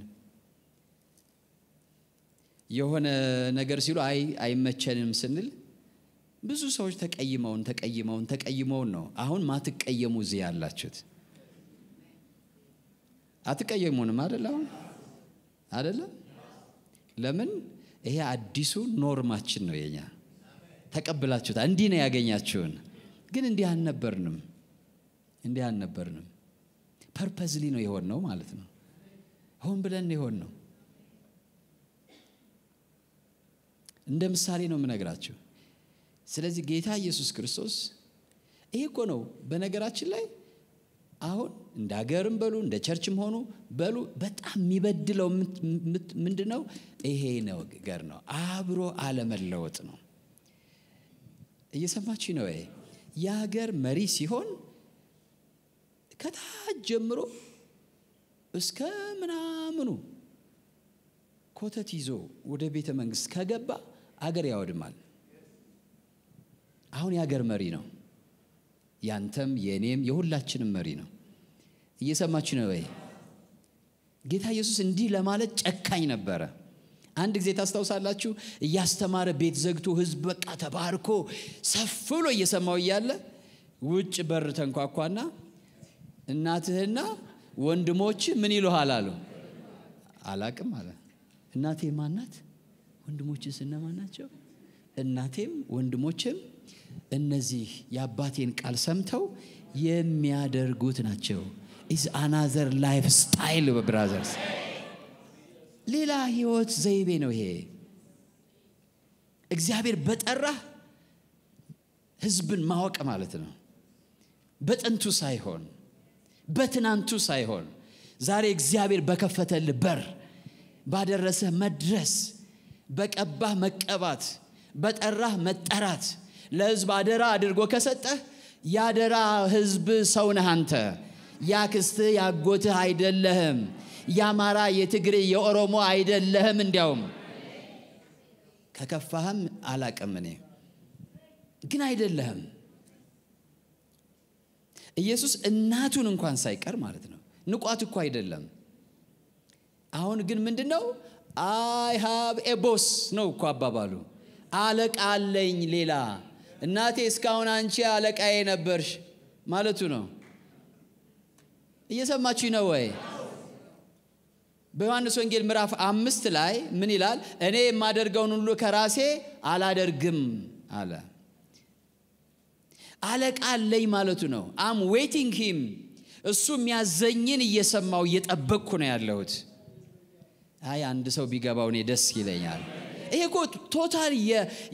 የሆነ ነገር ሲሉ አይ አይመቸንም ስንል ብዙ ሰዎች ተቀይመውን ተቀይመውን ተቀይመውን ነው አሁን ማትቀየሙ እዚህ ያላችሁት አትቀየሙንም አደለ አሁን አደለ ለምን ይሄ አዲሱ ኖርማችን ነው የኛ ተቀብላችሁት እንዲህ ነው ያገኛችሁን ግን እንዲህ አልነበርንም እንዲህ አልነበርንም ፐርፐዝሊ ነው የሆን ነው ማለት ነው ሆን ብለን የሆን ነው እንደ ምሳሌ ነው የምነግራችሁ ስለዚህ ጌታ ኢየሱስ ክርስቶስ ይሄ እኮ ነው በነገራችን ላይ አሁን እንደ ሀገርም በሉ እንደ ቸርችም ሆኑ በሉ በጣም የሚበድለው ምንድ ነው? ይሄ ነገር ነው። አብሮ አለመለወጥ ነው። እየሰማች ነው። ይሄ የሀገር መሪ ሲሆን ከታች ጀምሮ እስከ ምናምኑ ኮተት ይዞ ወደ ቤተ መንግስት ከገባ አገር ያወድማል። አሁን የሀገር መሪ ነው። ያንተም የእኔም የሁላችንም መሪ ነው። እየሰማችሁ ነው ወይ? ጌታ ኢየሱስ እንዲህ ለማለት ጨካኝ ነበረ። አንድ ጊዜ ታስታውሳላችሁ፣ እያስተማረ ቤት ዘግቶ ህዝብ በቃ ተባርኮ ሰፍ ብሎ እየሰማው እያለ ውጭ በር ተንኳኳና እናትህና ወንድሞች ምን ይሉሃል አሉ። አላቅም አለ። እናቴ ማናት? ወንድሞችን እነማን ናቸው? እናቴም ወንድሞችም እነዚህ የአባቴን ቃል ሰምተው የሚያደርጉት ናቸው። ኢዝ አናዘር ላይፍ ስታይል ብራዘርስ፣ ሌላ ህይወት ዘይቤ ነው ይሄ። እግዚአብሔር በጠራህ ህዝብን ማወቅ ማለት ነው። በጥንቱ ሳይሆን በትናንቱ ሳይሆን ዛሬ እግዚአብሔር በከፈተል በር ባደረሰህ መድረስ፣ በቀባህ መቀባት፣ በጠራህ መጠራት ለህዝብ አደራ አድርጎ ከሰጠህ የአደራ ህዝብ ሰውነህ አንተ። ያክስትህ ያጎትህ አይደለህም። የአማራ፣ የትግሬ፣ የኦሮሞ አይደለህም። እንዲያውም ከከፋህም አላቅም እኔ ግን አይደለህም። ኢየሱስ እናቱን እንኳን ሳይቀር ማለት ነው ንቋት እኮ አይደለም። አሁን ግን ምንድን ነው አይ ሃብ ኤቦስ ነው እኮ አባባሉ። አለቃ አለኝ ሌላ እናቴ እስካሁን አንቺ አለቃዬ ነበርሽ ማለቱ ነው። እየሰማችሁ ነው ወይ? በዮሐንስ ወንጌል ምዕራፍ አምስት ላይ ምን ይላል? እኔ የማደርገውን ሁሉ ከራሴ አላደርግም አለ። አለቃ አለኝ ማለቱ ነው። አም ዌቲንግ ሂም እሱ የሚያዘኝን እየሰማው እየጠበቅኩ ነው ያለሁት። አይ አንድ ሰው ቢገባው እኔ ደስ ይለኛል። ይሄ እኮ ቶታል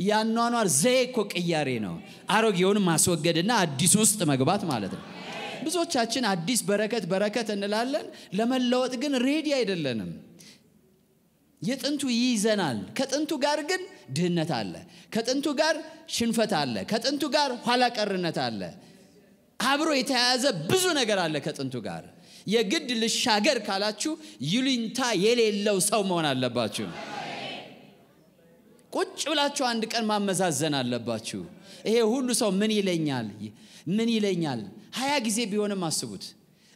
የአኗኗር ዘዬ እኮ ቅያሬ ነው። አሮጌውን ማስወገድና አዲሱ ውስጥ መግባት ማለት ነው። ብዙዎቻችን አዲስ በረከት በረከት እንላለን፣ ለመለወጥ ግን ሬዲ አይደለንም። የጥንቱ ይይዘናል። ከጥንቱ ጋር ግን ድህነት አለ። ከጥንቱ ጋር ሽንፈት አለ። ከጥንቱ ጋር ኋላ ቀርነት አለ። አብሮ የተያያዘ ብዙ ነገር አለ ከጥንቱ ጋር። የግድ ልሻገር ካላችሁ ይሉኝታ የሌለው ሰው መሆን አለባችሁ። ቁጭ ብላችሁ አንድ ቀን ማመዛዘን አለባችሁ። ይሄ ሁሉ ሰው ምን ይለኛል? ምን ይለኛል ሀያ ጊዜ ቢሆንም አስቡት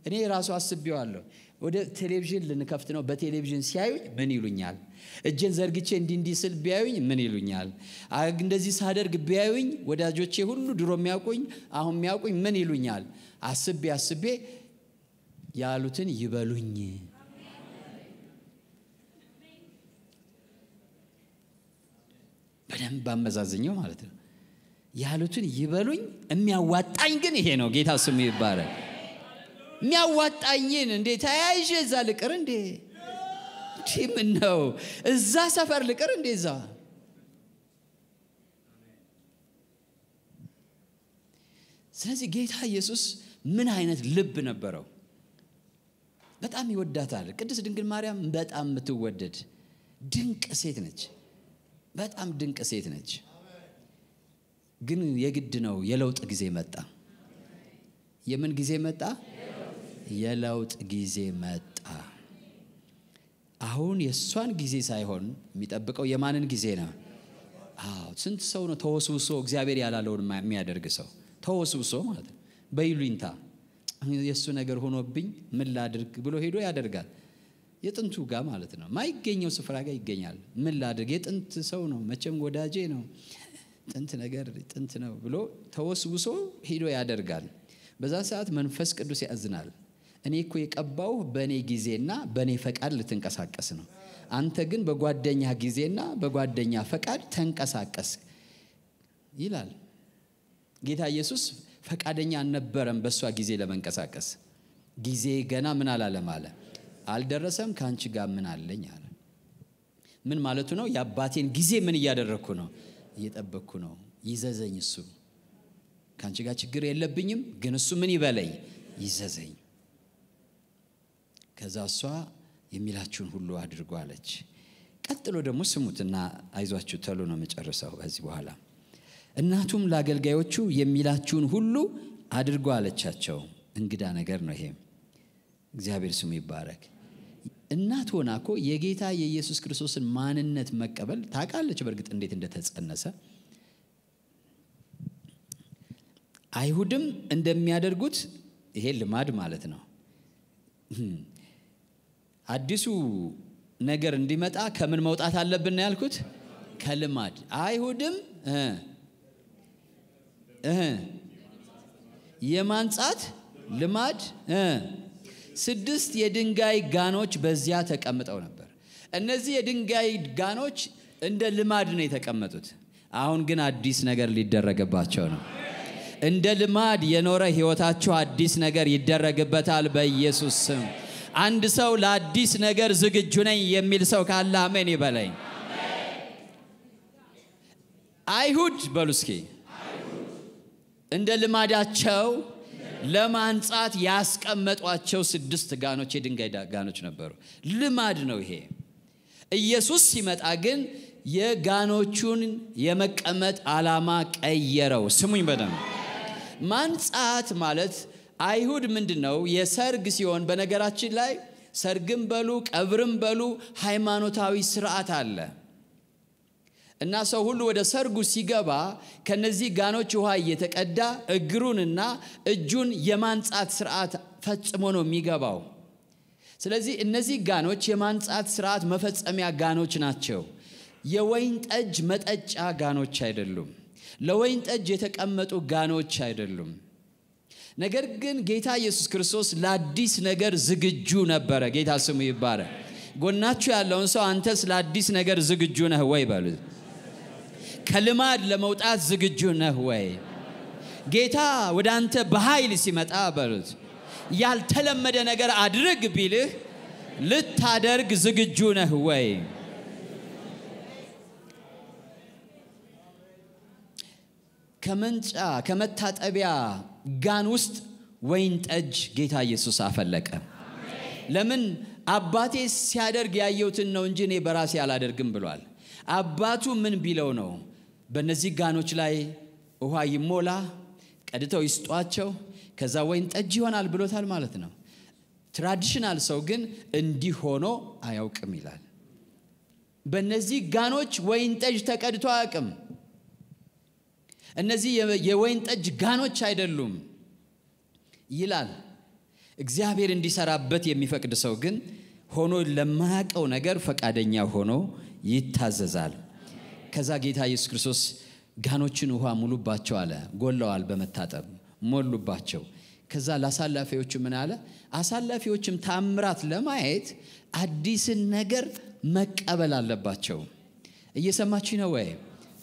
እኔ ራሱ አስቤዋለሁ ወደ ቴሌቪዥን ልንከፍት ነው በቴሌቪዥን ሲያዩኝ ምን ይሉኛል እጄን ዘርግቼ እንዲህ ስል ቢያዩኝ ምን ይሉኛል እንደዚህ ሳደርግ ቢያዩኝ ወዳጆቼ ሁሉ ድሮ የሚያውቁኝ አሁን የሚያውቁኝ ምን ይሉኛል አስቤ አስቤ ያሉትን ይበሉኝ በደንብ አመዛዝኘው ማለት ነው ያሉትን ይበሉኝ፣ የሚያዋጣኝ ግን ይሄ ነው። ጌታ ስሙ ይባላል። የሚያዋጣኝን እንዴ ተያይዥ እዛ ልቅር እንዴ? ምን ነው እዛ ሰፈር ልቅር እንዴ? እዛ ስለዚህ ጌታ ኢየሱስ ምን አይነት ልብ ነበረው? በጣም ይወዳታል። ቅድስት ድንግል ማርያም በጣም የምትወደድ ድንቅ ሴት ነች። በጣም ድንቅ ሴት ነች። ግን የግድ ነው። የለውጥ ጊዜ መጣ። የምን ጊዜ መጣ? የለውጥ ጊዜ መጣ። አሁን የእሷን ጊዜ ሳይሆን የሚጠብቀው የማንን ጊዜ ነው? አዎ ስንት ሰው ነው ተወስውሶ እግዚአብሔር ያላለውን የሚያደርግ ሰው ተወስውሶ ማለት ነው። በይሉኝታ የእሱ ነገር ሆኖብኝ ምን ላድርግ ብሎ ሄዶ ያደርጋል። የጥንቱ ጋር ማለት ነው። ማይገኘው ስፍራ ጋር ይገኛል። ምን ላድርግ? የጥንት ሰው ነው መቼም ወዳጄ ነው። ጥንት ነገር ጥንት ነው ብሎ ተወስውሶ ሄዶ ያደርጋል። በዛ ሰዓት መንፈስ ቅዱስ ያዝናል። እኔ እኮ የቀባው በእኔ ጊዜና በእኔ ፈቃድ ልትንቀሳቀስ ነው። አንተ ግን በጓደኛ ጊዜና በጓደኛ ፈቃድ ተንቀሳቀስ ይላል ጌታ ኢየሱስ። ፈቃደኛ አልነበረም በእሷ ጊዜ ለመንቀሳቀስ። ጊዜ ገና ምን አላለም አለ አልደረሰም። ከአንቺ ጋር ምን አለኝ አለ። ምን ማለቱ ነው? የአባቴን ጊዜ ምን እያደረግኩ ነው እየጠበቅኩ ነው ይዘዘኝ እሱ ከአንቺ ጋር ችግር የለብኝም ግን እሱ ምን ይበለኝ ይዘዘኝ ከዛ እሷ የሚላችሁን ሁሉ አድርጎ አለች ቀጥሎ ደግሞ ስሙትና አይዟችሁ ተሎ ነው መጨረሰው ከዚህ በኋላ እናቱም ለአገልጋዮቹ የሚላችሁን ሁሉ አድርጎ አለቻቸው እንግዳ ነገር ነው ይሄም እግዚአብሔር ስሙ ይባረክ እናት ሆና እኮ የጌታ የኢየሱስ ክርስቶስን ማንነት መቀበል ታውቃለች። በእርግጥ እንዴት እንደተጸነሰ አይሁድም እንደሚያደርጉት ይሄ ልማድ ማለት ነው። አዲሱ ነገር እንዲመጣ ከምን መውጣት አለብን ያልኩት? ከልማድ አይሁድም የማንጻት ልማድ ስድስት የድንጋይ ጋኖች በዚያ ተቀምጠው ነበር። እነዚህ የድንጋይ ጋኖች እንደ ልማድ ነው የተቀመጡት። አሁን ግን አዲስ ነገር ሊደረግባቸው ነው። እንደ ልማድ የኖረ ህይወታችሁ አዲስ ነገር ይደረግበታል በኢየሱስ ስም። አንድ ሰው ለአዲስ ነገር ዝግጁ ነኝ የሚል ሰው ካለ አሜን ይበለኝ። አይሁድ በሉስኪ እንደ ልማዳቸው ለማንጻት ያስቀመጧቸው ስድስት ጋኖች የድንጋይ ጋኖች ነበሩ። ልማድ ነው ይሄ። ኢየሱስ ሲመጣ ግን የጋኖቹን የመቀመጥ ዓላማ ቀየረው። ስሙኝ በደንብ ማንጻት ማለት አይሁድ ምንድን ነው የሰርግ ሲሆን በነገራችን ላይ ሰርግም በሉ ቀብርም በሉ ሃይማኖታዊ ስርዓት አለ። እና ሰው ሁሉ ወደ ሰርጉ ሲገባ ከነዚህ ጋኖች ውሃ እየተቀዳ እግሩንና እጁን የማንጻት ስርዓት ፈጽሞ ነው የሚገባው። ስለዚህ እነዚህ ጋኖች የማንጻት ስርዓት መፈጸሚያ ጋኖች ናቸው። የወይን ጠጅ መጠጫ ጋኖች አይደሉም። ለወይን ጠጅ የተቀመጡ ጋኖች አይደሉም። ነገር ግን ጌታ ኢየሱስ ክርስቶስ ለአዲስ ነገር ዝግጁ ነበረ። ጌታ ስሙ ይባረክ። ጎናችሁ ያለውን ሰው አንተስ ለአዲስ ነገር ዝግጁ ነህ ወይ በሉት። ከልማድ ለመውጣት ዝግጁ ነህ ወይ? ጌታ ወደ አንተ በኃይል ሲመጣ በሉት ያልተለመደ ነገር አድርግ ቢልህ ልታደርግ ዝግጁ ነህ ወይ? ከመንጫ ከመታጠቢያ ጋን ውስጥ ወይን ጠጅ ጌታ ኢየሱስ አፈለቀ። ለምን አባቴ ሲያደርግ ያየሁትን ነው እንጂ እኔ በራሴ አላደርግም ብሏል። አባቱ ምን ቢለው ነው በእነዚህ ጋኖች ላይ ውሃ ይሞላ፣ ቀድተው ይስጧቸው፣ ከዛ ወይን ጠጅ ይሆናል ብሎታል ማለት ነው። ትራዲሽናል ሰው ግን እንዲህ ሆኖ አያውቅም ይላል። በእነዚህ ጋኖች ወይን ጠጅ ተቀድቶ አያውቅም። እነዚህ የወይን ጠጅ ጋኖች አይደሉም ይላል። እግዚአብሔር እንዲሰራበት የሚፈቅድ ሰው ግን ሆኖ ለማያቀው ነገር ፈቃደኛ ሆኖ ይታዘዛል። ከዛ ጌታ ኢየሱስ ክርስቶስ ጋኖችን ውሃ ሙሉባቸው አለ ጎለዋል በመታጠብ ሞሉባቸው ከዛ ለአሳላፊዎቹ ምን አለ አሳላፊዎችም ታምራት ለማየት አዲስን ነገር መቀበል አለባቸው እየሰማችሁ ነው ወይ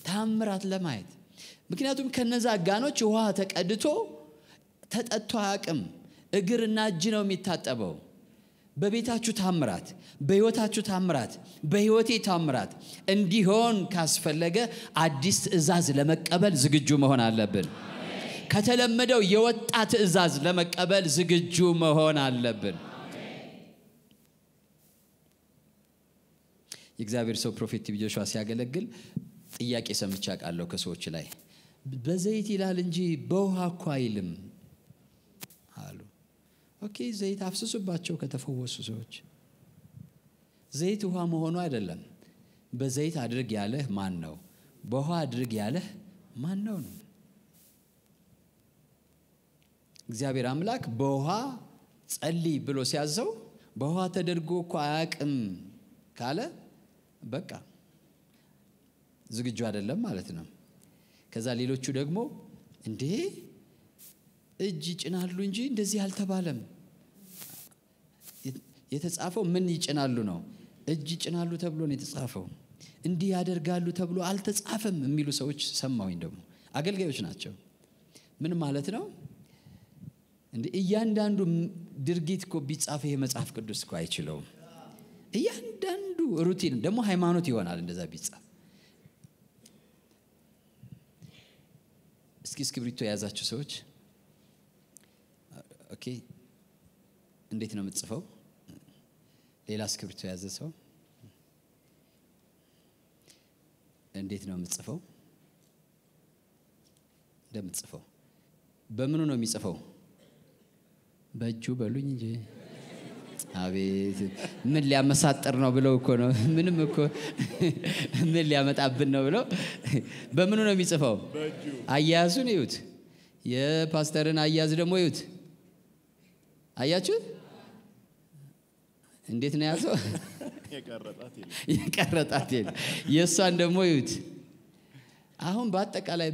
ታምራት ለማየት ምክንያቱም ከነዛ ጋኖች ውሃ ተቀድቶ ተጠጥቶ አቅም እግርና እጅ ነው የሚታጠበው በቤታችሁ ታምራት፣ በሕይወታችሁ ታምራት፣ በሕይወቴ ታምራት እንዲሆን ካስፈለገ አዲስ ትእዛዝ ለመቀበል ዝግጁ መሆን አለብን። ከተለመደው የወጣ ትእዛዝ ለመቀበል ዝግጁ መሆን አለብን። የእግዚአብሔር ሰው ፕሮፌት ቲቢ ጆሹዋ ሲያገለግል ጥያቄ ሰምቻ ቃለሁ ከሰዎች ላይ በዘይት ይላል እንጂ በውሃ እኳ አይልም ኦኬ ዘይት አፍስሱባቸው ከተፈወሱ ሰዎች ዘይት ውሃ መሆኑ አይደለም በዘይት አድርግ ያለህ ማን ነው በውሃ አድርግ ያለህ ማን ነው ነው እግዚአብሔር አምላክ በውሃ ጸሊ ብሎ ሲያዘው በውሃ ተደርጎ እኮ አያቅም ካለ በቃ ዝግጁ አይደለም ማለት ነው ከዛ ሌሎቹ ደግሞ እንዴ እጅ ይጭናሉ እንጂ እንደዚህ አልተባለም። የተጻፈው ምን ይጭናሉ ነው። እጅ ይጭናሉ ተብሎ ነው የተጻፈው። እንዲህ ያደርጋሉ ተብሎ አልተጻፈም የሚሉ ሰዎች ሰማውኝ ደግሞ አገልጋዮች ናቸው። ምን ማለት ነው? እያንዳንዱ ድርጊት እኮ ቢጻፍ ይሄ መጽሐፍ ቅዱስ እኮ አይችለውም። እያንዳንዱ ሩቲን ደግሞ ሃይማኖት ይሆናል እንደዛ ቢጻፍ። እስኪ እስክሪብቶ የያዛቸው ሰዎች ኦኬ እንዴት ነው የምትጽፈው? ሌላ እስክሪብቶ የያዘ ሰው እንዴት ነው የምትጽፈው? እንደምትጽፈው በምኑ ነው የሚጽፈው? በእጁ በሉኝ እንጂ አቤት ምን ሊያመሳጥር ነው ብለው እኮ ነው። ምንም እኮ ምን ሊያመጣብን ነው ብለው። በምኑ ነው የሚጽፈው? አያያዙን ይዩት። የፓስተርን አያያዝ ደግሞ ይዩት። አያችሁ እንዴት ነው ያዘው? የቀረጣት የለ። የእሷን ደግሞ ይዩት። አሁን በአጠቃላይ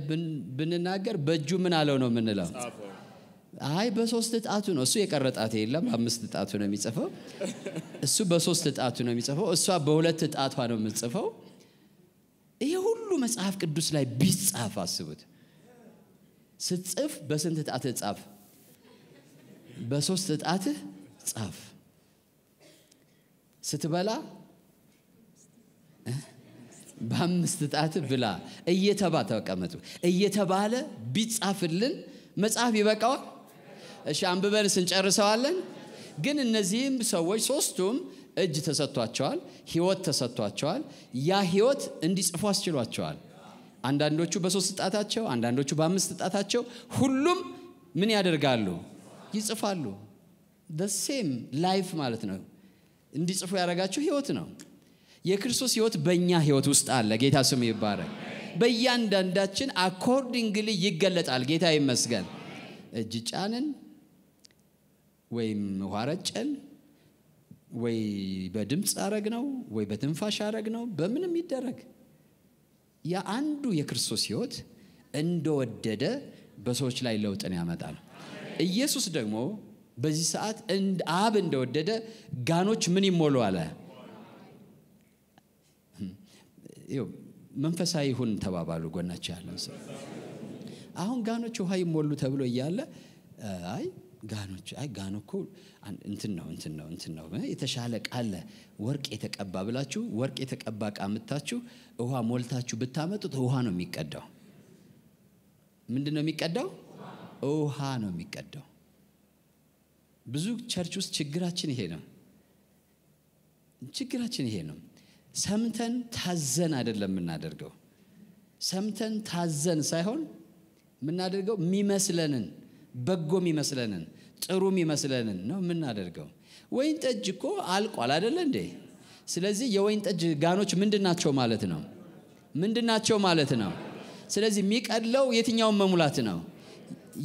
ብንናገር በእጁ ምን አለው ነው የምንለው? አይ በሶስት ጣቱ ነው እሱ የቀረጣት የለም። አምስት ጣቱ ነው የሚጽፈው። እሱ በሶስት ጣቱ ነው የሚጽፈው። እሷ በሁለት ጣቷ ነው የምትጽፈው። ይሄ ሁሉ መጽሐፍ ቅዱስ ላይ ቢጻፍ አስቡት። ስትጽፍ በስንት ጣት ጻፍ? በሶስት እጣትህ ጻፍ። ስትበላ በአምስት ጣት ብላ እየተባ ተቀመጡ እየተባለ ቢጻፍልን መጽሐፍ ይበቃዋል። እሺ አንብበን ስንጨርሰዋለን። ግን እነዚህም ሰዎች ሶስቱም እጅ ተሰጥቷቸዋል፣ ህይወት ተሰጥቷቸዋል። ያ ህይወት እንዲጽፉ አስችሏቸዋል። አንዳንዶቹ በሶስት ጣታቸው፣ አንዳንዶቹ በአምስት ጣታቸው፣ ሁሉም ምን ያደርጋሉ? ይጽፋሉ። ደሴም ላይፍ ማለት ነው። እንዲጽፉ ያደረጋችሁ ህይወት ነው። የክርስቶስ ህይወት በእኛ ህይወት ውስጥ አለ። ጌታ ስም ይባረክ። በእያንዳንዳችን አኮርዲንግሊ ይገለጣል። ጌታ ይመስገን። እጅ ጫንን ወይም ውሃ ረጨን ወይ በድምፅ አረግ ነው ወይ በትንፋሽ አረግ ነው በምንም ይደረግ የአንዱ የክርስቶስ ህይወት እንደወደደ በሰዎች ላይ ለውጥን ያመጣል። ኢየሱስ ደግሞ በዚህ ሰዓት አብ እንደወደደ ጋኖች ምን ይሞሉ አለ መንፈሳዊ ሁን ተባባሉ ጎናቸው ያለን ሰው አሁን ጋኖች ውሃ ይሞሉ ተብሎ እያለ አይ ጋኖች አይ ጋኖ እኮ እንትን ነው እንትን ነው እንትን ነው የተሻለ ቃለ ወርቅ የተቀባ ብላችሁ ወርቅ የተቀባ እቃ ምታችሁ ውሃ ሞልታችሁ ብታመጡት ውሃ ነው የሚቀዳው ምንድን ነው የሚቀዳው ውሃ ነው የሚቀደው ብዙ ቸርች ውስጥ ችግራችን ይሄ ነው ችግራችን ይሄ ነው ሰምተን ታዘን አይደለም የምናደርገው ሰምተን ታዘን ሳይሆን የምናደርገው የሚመስለንን በጎ የሚመስለንን ጥሩ የሚመስለንን ነው የምናደርገው ወይን ጠጅ እኮ አልቋል አደለ እንዴ ስለዚህ የወይን ጠጅ ጋኖች ምንድናቸው ማለት ነው ምንድናቸው ማለት ነው ስለዚህ የሚቀለው የትኛውን መሙላት ነው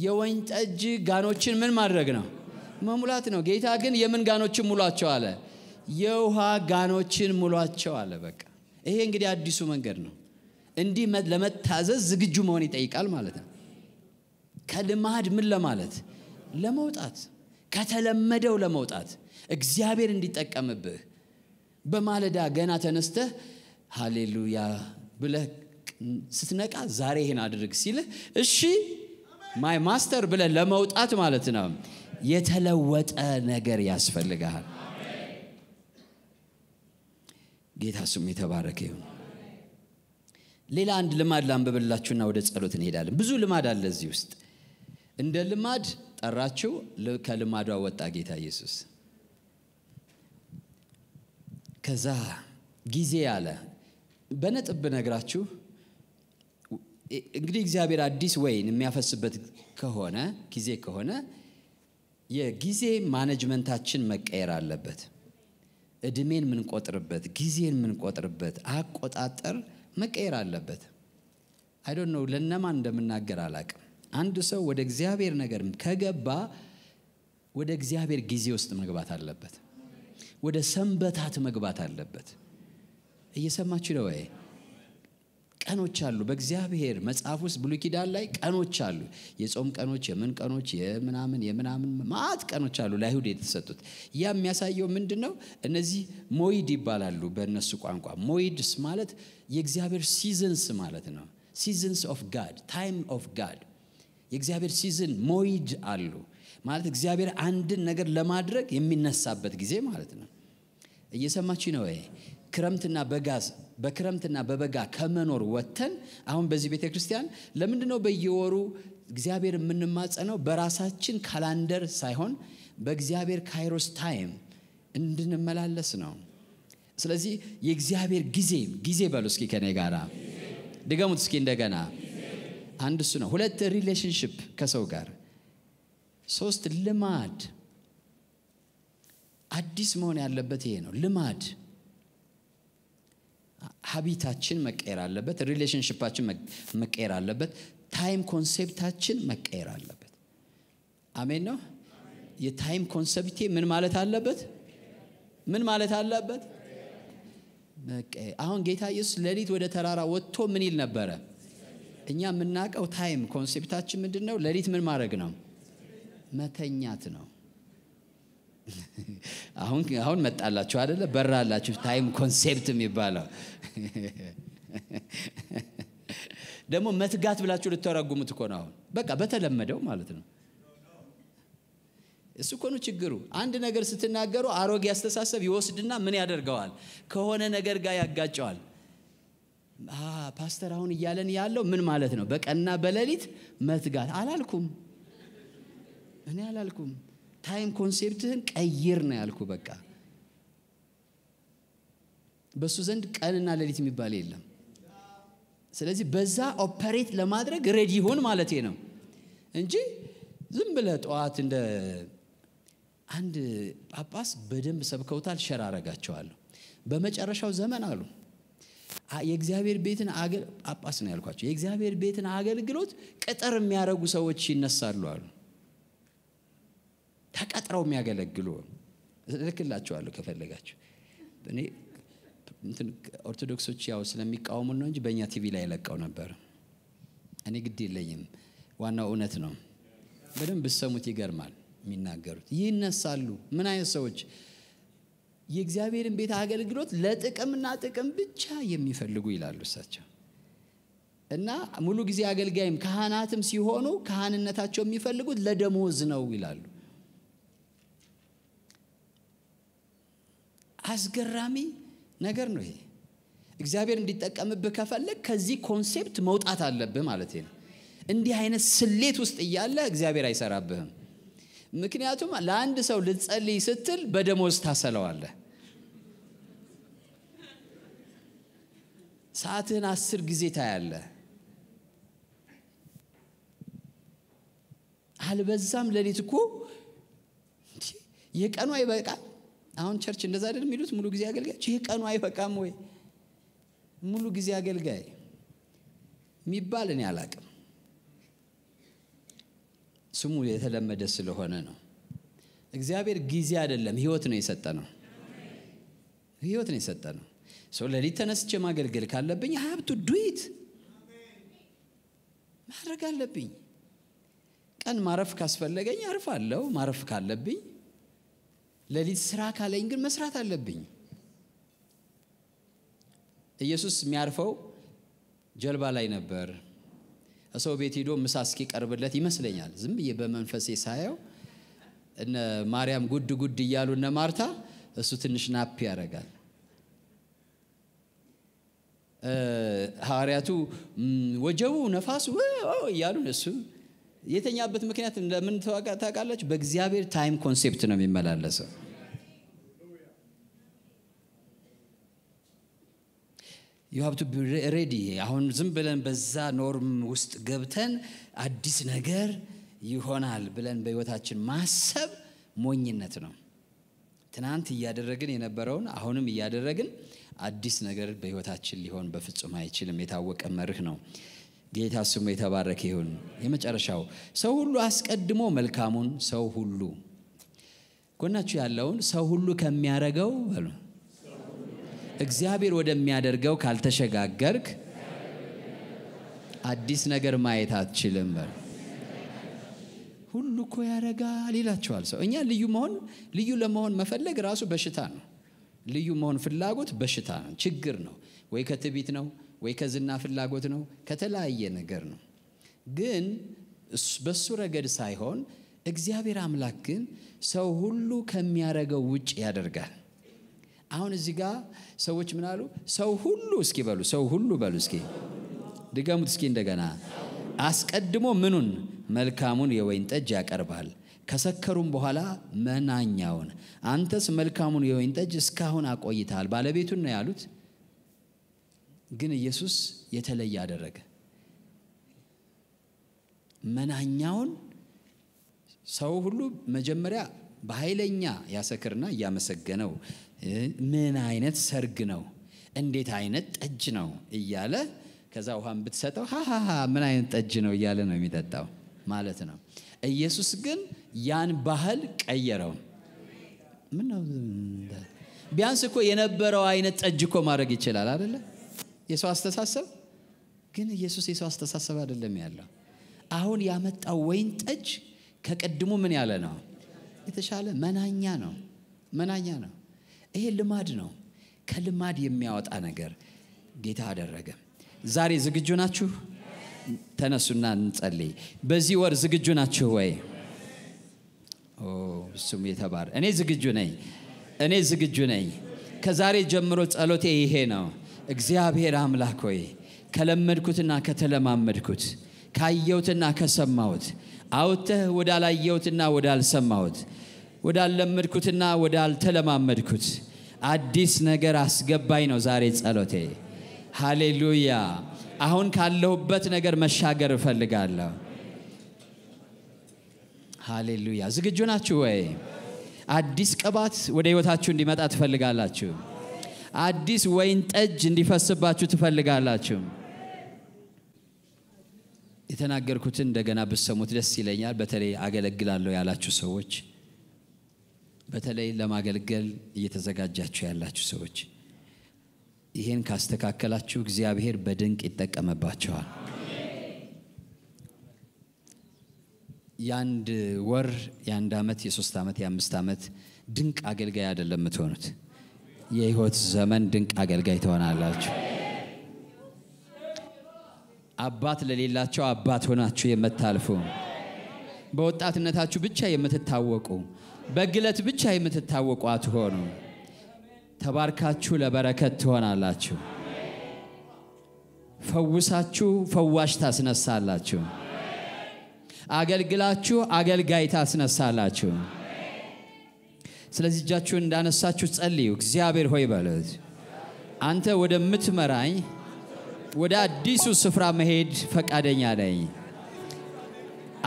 የወይን ጠጅ ጋኖችን ምን ማድረግ ነው? መሙላት ነው። ጌታ ግን የምን ጋኖችን ሙሏቸው አለ? የውሃ ጋኖችን ሙሏቸው አለ። በቃ ይሄ እንግዲህ አዲሱ መንገድ ነው። እንዲህ ለመታዘዝ ዝግጁ መሆን ይጠይቃል ማለት ነው። ከልማድ ምን ለማለት ለመውጣት ከተለመደው ለመውጣት እግዚአብሔር እንዲጠቀምብህ በማለዳ ገና ተነስተህ ሃሌሉያ ብለህ ስትነቃ ዛሬ ይህን አድርግ ሲልህ እሺ ማይ ማስተር ብለን ለመውጣት ማለት ነው የተለወጠ ነገር ያስፈልግሃል። ጌታ ስም የተባረከ ይሁን። ሌላ አንድ ልማድ ላንብብላችሁና ወደ ጸሎት እንሄዳለን። ብዙ ልማድ አለ እዚህ ውስጥ። እንደ ልማድ ጠራችው፣ ከልማዷ ወጣ ጌታ ኢየሱስ። ከዛ ጊዜ አለ በነጥብ ነግራችሁ እንግዲህ እግዚአብሔር አዲስ ወይን የሚያፈስበት ከሆነ ጊዜ ከሆነ የጊዜ ማኔጅመንታችን መቀየር አለበት። እድሜን ምንቆጥርበት፣ ጊዜን ምንቆጥርበት አቆጣጠር መቀየር አለበት። አይ ዶንት ለነማን እንደምናገር አላቅም። አንድ ሰው ወደ እግዚአብሔር ነገር ከገባ ወደ እግዚአብሔር ጊዜ ውስጥ መግባት አለበት። ወደ ሰንበታት መግባት አለበት። እየሰማችሁ ነው ወይ? ቀኖች አሉ በእግዚአብሔር መጽሐፍ ውስጥ ብሉ ኪዳን ላይ ቀኖች አሉ የጾም ቀኖች የምን ቀኖች የምናምን የምናምን ማአት ቀኖች አሉ ለአይሁድ የተሰጡት ያ የሚያሳየው ምንድን ነው እነዚህ ሞይድ ይባላሉ በእነሱ ቋንቋ ሞይድስ ማለት የእግዚአብሔር ሲዝንስ ማለት ነው ሲዝንስ ኦፍ ጋድ ታይም ኦፍ ጋድ የእግዚአብሔር ሲዝን ሞይድ አሉ ማለት እግዚአብሔር አንድን ነገር ለማድረግ የሚነሳበት ጊዜ ማለት ነው እየሰማችሁ ነው ክረምትና በጋዝ በክረምትና በበጋ ከመኖር ወጥተን አሁን በዚህ ቤተ ክርስቲያን ለምንድ ነው በየወሩ እግዚአብሔር የምንማጸነው በራሳችን ካላንደር ሳይሆን በእግዚአብሔር ካይሮስ ታይም እንድንመላለስ ነው። ስለዚህ የእግዚአብሔር ጊዜ ጊዜ በሉ እስኪ ከኔ ጋር ድገሙት እስኪ እንደገና። አንድ እሱ ነው። ሁለት ሪሌሽንሽፕ ከሰው ጋር፣ ሶስት ልማድ። አዲስ መሆን ያለበት ይሄ ነው ልማድ ሀቢታችን መቀየር አለበት ሪሌሽንሽፓችን መቀየር አለበት ታይም ኮንሴፕታችን መቀየር አለበት አሜን ነው የታይም ኮንሰፕቴ ምን ማለት አለበት ምን ማለት አለበት አሁን ጌታ ኢየሱስ ለሊት ወደ ተራራ ወጥቶ ምን ይል ነበረ እኛ የምናውቀው ታይም ኮንሴፕታችን ምንድን ነው ለሊት ምን ማድረግ ነው መተኛት ነው አሁን አሁን መጣላችሁ አደለ በራላችሁ ታይም ኮንሴፕት የሚባለው ደግሞ መትጋት ብላችሁ ልተረጉሙት እኮ ነው አሁን በቃ በተለመደው ማለት ነው እሱ ኮኑ ችግሩ አንድ ነገር ስትናገሩ አሮጌ አስተሳሰብ ይወስድና ምን ያደርገዋል ከሆነ ነገር ጋር ያጋጨዋል ፓስተር አሁን እያለን ያለው ምን ማለት ነው በቀና በሌሊት መትጋት አላልኩም እኔ አላልኩም ታይም ኮንሴፕትህን ቀይር ነው ያልኩ በቃ በእሱ ዘንድ ቀንና ሌሊት የሚባል የለም ስለዚህ በዛ ኦፐሬት ለማድረግ ሬዲ ሆን ማለት ነው እንጂ ዝም ብለ ጠዋት እንደ አንድ ጳጳስ በደንብ ሰብከውታል ሸር አረጋቸዋለሁ በመጨረሻው ዘመን አሉ የእግዚአብሔር ቤትን ጳጳስ ነው ያልኳቸው የእግዚአብሔር ቤትን አገልግሎት ቅጥር የሚያደረጉ ሰዎች ይነሳሉ አሉ ተቀጥረው የሚያገለግሉ እልክላችኋለሁ ከፈለጋችሁ። እኔ ኦርቶዶክሶች ያው ስለሚቃወሙ ነው እንጂ በእኛ ቲቪ ላይ ለቀው ነበር። እኔ ግድ የለኝም፣ ዋናው እውነት ነው። በደንብ ብሰሙት ይገርማል የሚናገሩት። ይነሳሉ። ምን አይነት ሰዎች? የእግዚአብሔርን ቤት አገልግሎት ለጥቅምና ጥቅም ብቻ የሚፈልጉ ይላሉ እሳቸው። እና ሙሉ ጊዜ አገልጋይም ካህናትም ሲሆኑ ካህንነታቸው የሚፈልጉት ለደሞዝ ነው ይላሉ። አስገራሚ ነገር ነው ይሄ እግዚአብሔር እንዲጠቀምብህ ከፈለግ ከዚህ ኮንሴፕት መውጣት አለብህ ማለት ነው እንዲህ አይነት ስሌት ውስጥ እያለ እግዚአብሔር አይሰራብህም ምክንያቱም ለአንድ ሰው ልትጸልይ ስትል በደሞዝ ታሰለዋለህ ሰዓትህን አስር ጊዜ ታያለ አልበዛም ሌሊት እኮ የቀኑ አይበቃል አሁን ቸርች እንደዛ አይደል የሚሉት ሙሉ ጊዜ አገልጋይ ይህ ቀኑ አይበቃም ወይ ሙሉ ጊዜ አገልጋይ የሚባል እኔ አላቅም ስሙ የተለመደ ስለሆነ ነው እግዚአብሔር ጊዜ አይደለም ህይወት ነው የሰጠ ነው ህይወት ነው የሰጠ ነው ሰው ለሊት ተነስቼ ማገልገል ካለብኝ ሀብቱ ዱይት ማድረግ አለብኝ ቀን ማረፍ ካስፈለገኝ አርፋለሁ ማረፍ ካለብኝ ለሊት ስራ ካለኝ ግን መስራት አለብኝ። ኢየሱስ የሚያርፈው ጀልባ ላይ ነበር። ሰው ቤት ሄዶ ምሳ እስኪቀርብለት ይመስለኛል። ዝም ብዬ በመንፈሴ ሳየው እነ ማርያም ጉድ ጉድ እያሉ እነ ማርታ፣ እሱ ትንሽ ናፕ ያደረጋል ሐዋርያቱ ወጀቡ ነፋሱ እያሉ እሱ የተኛበት ምክንያት ለምን ታውቃላችሁ? በእግዚአብሔር ታይም ኮንሴፕት ነው የሚመላለሰው። ዩሀብቱ ሬዲ። አሁን ዝም ብለን በዛ ኖርም ውስጥ ገብተን አዲስ ነገር ይሆናል ብለን በህይወታችን ማሰብ ሞኝነት ነው። ትናንት እያደረግን የነበረውን አሁንም እያደረግን አዲስ ነገር በህይወታችን ሊሆን በፍጹም አይችልም። የታወቀ መርህ ነው። ጌታ ስሙ የተባረከ ይሁን። የመጨረሻው ሰው ሁሉ አስቀድሞ መልካሙን ሰው ሁሉ ጎናችሁ ያለውን ሰው ሁሉ ከሚያረገው በሉ እግዚአብሔር ወደሚያደርገው ካልተሸጋገርክ አዲስ ነገር ማየት አትችልም። በሉ ሁሉ እኮ ያረጋል ይላቸዋል ሰው። እኛ ልዩ መሆን ልዩ ለመሆን መፈለግ ራሱ በሽታ ነው። ልዩ መሆን ፍላጎት በሽታ ነው፣ ችግር ነው። ወይ ከትቢት ነው ወይ ከዝና ፍላጎት ነው ከተለያየ ነገር ነው ግን በሱ ረገድ ሳይሆን እግዚአብሔር አምላክ ግን ሰው ሁሉ ከሚያደረገው ውጭ ያደርጋል አሁን እዚህ ጋር ሰዎች ምን አሉ ሰው ሁሉ እስኪ በሉ ሰው ሁሉ በሉ እስኪ ድገሙት እስኪ እንደገና አስቀድሞ ምኑን መልካሙን የወይን ጠጅ ያቀርባል ከሰከሩም በኋላ መናኛውን አንተስ መልካሙን የወይን ጠጅ እስካሁን አቆይታል ባለቤቱን ነው ያሉት ግን ኢየሱስ የተለየ አደረገ። መናኛውን ሰው ሁሉ መጀመሪያ በኃይለኛ ያሰክርና እያመሰገነው ምን አይነት ሰርግ ነው፣ እንዴት አይነት ጠጅ ነው እያለ ከዛ ውሃን ብትሰጠው ሀሀሀ ምን አይነት ጠጅ ነው እያለ ነው የሚጠጣው ማለት ነው። ኢየሱስ ግን ያን ባህል ቀየረው። ቢያንስ እኮ የነበረው አይነት ጠጅ እኮ ማድረግ ይችላል አይደለም የሰው አስተሳሰብ ግን ኢየሱስ የሰው አስተሳሰብ አይደለም ያለው። አሁን ያመጣው ወይን ጠጅ ከቀድሙ ምን ያለ ነው? የተሻለ መናኛ ነው። መናኛ ነው። ይሄ ልማድ ነው። ከልማድ የሚያወጣ ነገር ጌታ አደረገ። ዛሬ ዝግጁ ናችሁ? ተነሱና እንጸልይ። በዚህ ወር ዝግጁ ናችሁ ወይ? እሱም የተባር እኔ ዝግጁ ነኝ። እኔ ዝግጁ ነኝ። ከዛሬ ጀምሮ ጸሎቴ ይሄ ነው። እግዚአብሔር አምላክ ሆይ ከለመድኩትና ከተለማመድኩት ካየሁትና ከሰማሁት አውተህ ወዳላየሁትና ወዳልሰማሁት ወዳልለመድኩትና ወዳልተለማመድኩት አዲስ ነገር አስገባኝ ነው ዛሬ ጸሎቴ። ሃሌሉያ። አሁን ካለሁበት ነገር መሻገር እፈልጋለሁ። ሃሌሉያ። ዝግጁ ናችሁ ወይ? አዲስ ቅባት ወደ ህይወታችሁ እንዲመጣ ትፈልጋላችሁ? አዲስ ወይን ጠጅ እንዲፈስባችሁ ትፈልጋላችሁ። የተናገርኩትን እንደገና ብሰሙት ደስ ይለኛል። በተለይ አገለግላለሁ ያላችሁ ሰዎች፣ በተለይ ለማገልገል እየተዘጋጃችሁ ያላችሁ ሰዎች ይህን ካስተካከላችሁ እግዚአብሔር በድንቅ ይጠቀምባቸዋል። የአንድ ወር፣ የአንድ ዓመት፣ የሶስት ዓመት፣ የአምስት ዓመት ድንቅ አገልጋይ አይደለም የምትሆኑት። የህይወት ዘመን ድንቅ አገልጋይ ትሆናላችሁ። አባት ለሌላቸው አባት ሆናችሁ የምታልፉ፣ በወጣትነታችሁ ብቻ የምትታወቁ፣ በግለት ብቻ የምትታወቁ አትሆኑ። ተባርካችሁ ለበረከት ትሆናላችሁ። ፈውሳችሁ ፈዋሽ ታስነሳላችሁ። አገልግላችሁ አገልጋይ ታስነሳላችሁ። ስለዚህ እጃችሁን እንዳነሳችሁ ጸልዩ። እግዚአብሔር ሆይ በለት አንተ ወደምትመራኝ ወደ አዲሱ ስፍራ መሄድ ፈቃደኛ ነኝ።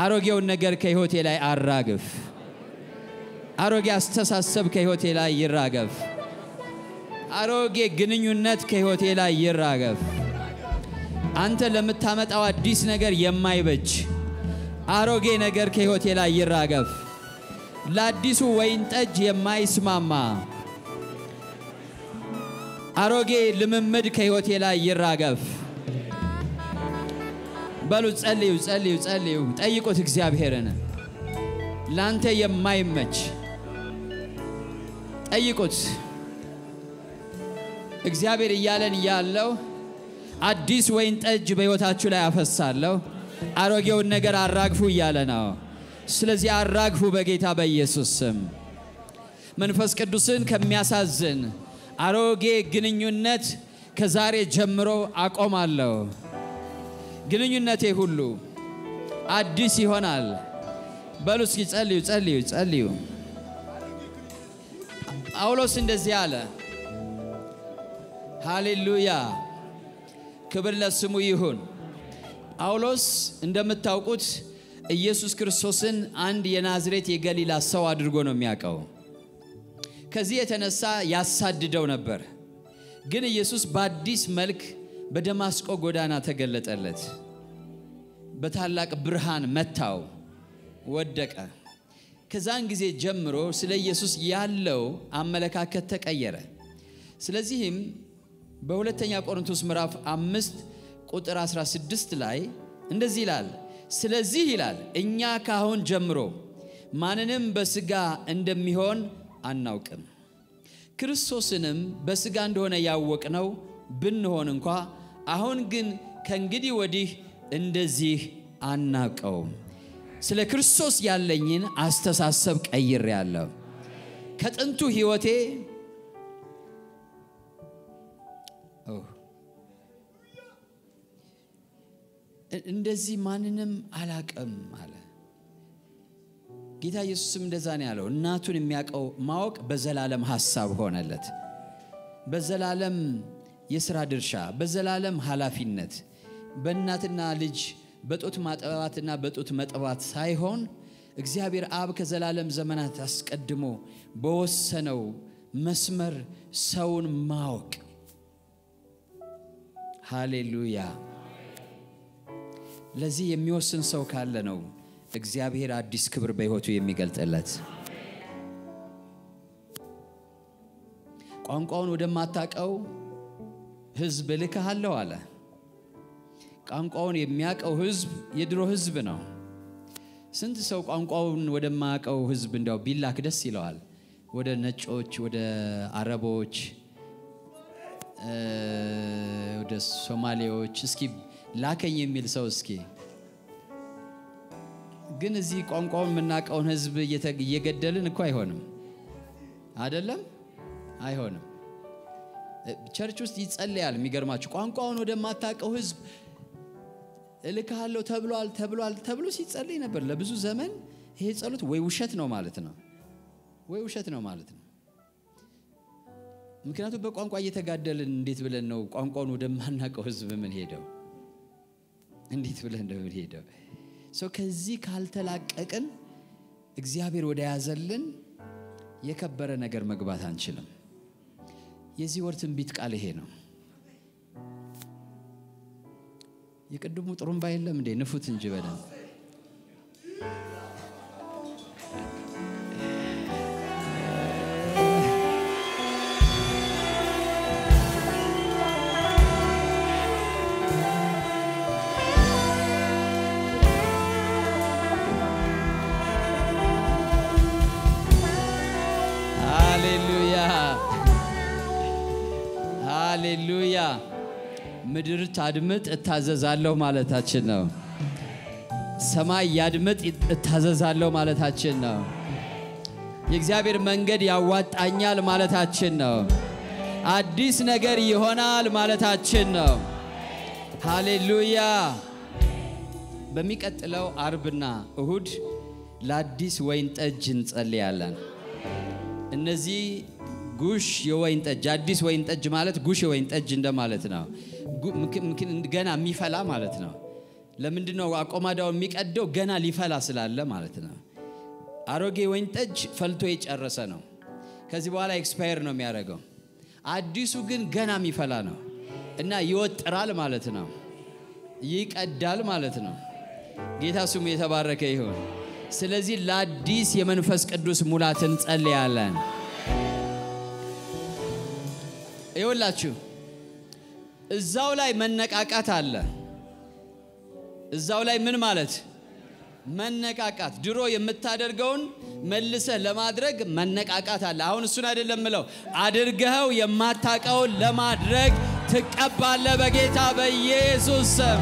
አሮጌውን ነገር ከህይወቴ ላይ አራግፍ። አሮጌ አስተሳሰብ ከህይወቴ ላይ ይራገፍ። አሮጌ ግንኙነት ከህይወቴ ላይ ይራገፍ። አንተ ለምታመጣው አዲስ ነገር የማይበጅ አሮጌ ነገር ከህይወቴ ላይ ይራገፍ። ለአዲሱ ወይን ጠጅ የማይስማማ አሮጌ ልምምድ ከሕይወቴ ላይ ይራገፍ። በሉ ጸልዩ፣ ጸልዩ፣ ጸልዩ። ጠይቁት እግዚአብሔርን። ላንተ የማይመች ጠይቁት። እግዚአብሔር እያለን እያለው አዲስ ወይን ጠጅ በሕይወታችሁ ላይ አፈሳለሁ፣ አሮጌውን ነገር አራግፉ እያለ ነው። ስለዚህ አራግፉ በጌታ በኢየሱስ ስም። መንፈስ ቅዱስን ከሚያሳዝን አሮጌ ግንኙነት ከዛሬ ጀምሮ አቆማለሁ። ግንኙነቴ ሁሉ አዲስ ይሆናል። በሉ እስኪ ጸልዩ፣ ጸልዩ፣ ጸልዩ። ጳውሎስ እንደዚህ አለ። ሃሌሉያ፣ ክብር ለስሙ ይሁን። ጳውሎስ እንደምታውቁት ኢየሱስ ክርስቶስን አንድ የናዝሬት የገሊላ ሰው አድርጎ ነው የሚያውቀው። ከዚህ የተነሳ ያሳድደው ነበር። ግን ኢየሱስ በአዲስ መልክ በደማስቆ ጎዳና ተገለጠለት። በታላቅ ብርሃን መታው፣ ወደቀ። ከዛን ጊዜ ጀምሮ ስለ ኢየሱስ ያለው አመለካከት ተቀየረ። ስለዚህም በሁለተኛ ቆሮንቶስ ምዕራፍ አምስት ቁጥር 16 ላይ እንደዚህ ይላል ስለዚህ ይላል እኛ ካሁን ጀምሮ ማንንም በስጋ እንደሚሆን አናውቅም። ክርስቶስንም በስጋ እንደሆነ ያወቅ ነው ብንሆን እንኳ አሁን ግን ከእንግዲህ ወዲህ እንደዚህ አናውቀውም። ስለ ክርስቶስ ያለኝን አስተሳሰብ ቀይሬ ያለው ከጥንቱ ህይወቴ። እንደዚህ ማንንም አላቀም አለ ጌታ ኢየሱስም እንደዛ ነው ያለው እናቱን የሚያውቀው ማወቅ በዘላለም ሀሳብ ሆነለት በዘላለም የሥራ ድርሻ በዘላለም ኃላፊነት በእናትና ልጅ በጦት ማጠባትና በጦት መጥባት ሳይሆን እግዚአብሔር አብ ከዘላለም ዘመናት አስቀድሞ በወሰነው መስመር ሰውን ማወቅ ሃሌሉያ ለዚህ የሚወስን ሰው ካለ ነው እግዚአብሔር አዲስ ክብር በህይወቱ የሚገልጥለት። ቋንቋውን ወደማታቀው ህዝብ እልክሃለሁ አለ። ቋንቋውን የሚያቀው ህዝብ የድሮ ህዝብ ነው። ስንት ሰው ቋንቋውን ወደማቀው ህዝብ እንዲያው ቢላክ ደስ ይለዋል። ወደ ነጮች፣ ወደ አረቦች፣ ወደ ሶማሌዎች እስኪ ላከኝ የሚል ሰው እስኪ ግን እዚህ ቋንቋውን የምናውቀውን ህዝብ እየገደልን እኮ አይሆንም አደለም አይሆንም ቸርች ውስጥ ይጸለያል የሚገርማችሁ ቋንቋውን ወደማታውቀው ህዝብ እልካለሁ ተብሏል ተብሏል ተብሎ ሲጸልይ ነበር ለብዙ ዘመን ይሄ ጸሎት ወይ ውሸት ነው ማለት ነው ወይ ውሸት ነው ማለት ነው ምክንያቱም በቋንቋ እየተጋደልን እንዴት ብለን ነው ቋንቋውን ወደማናውቀው ህዝብ ምን ሄደው እንዴት ብለን እንደምንሄደው ሰው ከዚህ ካልተላቀቅን እግዚአብሔር ወደ ያዘልን የከበረ ነገር መግባት አንችልም የዚህ ወር ትንቢት ቃል ይሄ ነው የቅድሙ ጥሩምባ የለም እንዴ ንፉት እንጂ በደንብ ሃሌሉያ። ምድር ታድምጥ እታዘዛለሁ ማለታችን ነው። ሰማይ ያድምጥ እታዘዛለሁ ማለታችን ነው። የእግዚአብሔር መንገድ ያዋጣኛል ማለታችን ነው። አዲስ ነገር ይሆናል ማለታችን ነው። ሃሌሉያ። በሚቀጥለው አርብና እሁድ ለአዲስ ወይን ጠጅ እንጸልያለን። እነዚህ ጉሽ የወይን ጠጅ አዲስ ወይን ጠጅ ማለት ጉሽ የወይን ጠጅ እንደማለት ነው። ገና የሚፈላ ማለት ነው። ለምንድነው ነው አቆማዳው የሚቀደው? ገና ሊፈላ ስላለ ማለት ነው። አሮጌ ወይን ጠጅ ፈልቶ የጨረሰ ነው። ከዚህ በኋላ ኤክስፓየር ነው የሚያደርገው። አዲሱ ግን ገና የሚፈላ ነው እና ይወጥራል ማለት ነው። ይቀዳል ማለት ነው። ጌታ ስሙ የተባረከ ይሁን። ስለዚህ ለአዲስ የመንፈስ ቅዱስ ሙላት እንጸልያለን። ይኸውላችሁ እዛው ላይ መነቃቃት አለ። እዛው ላይ ምን ማለት መነቃቃት ድሮ የምታደርገውን መልሰህ ለማድረግ መነቃቃት አለ። አሁን እሱን አይደለም ምለው፣ አድርገኸው የማታቀውን ለማድረግ ትቀባለ በጌታ በኢየሱስ ስም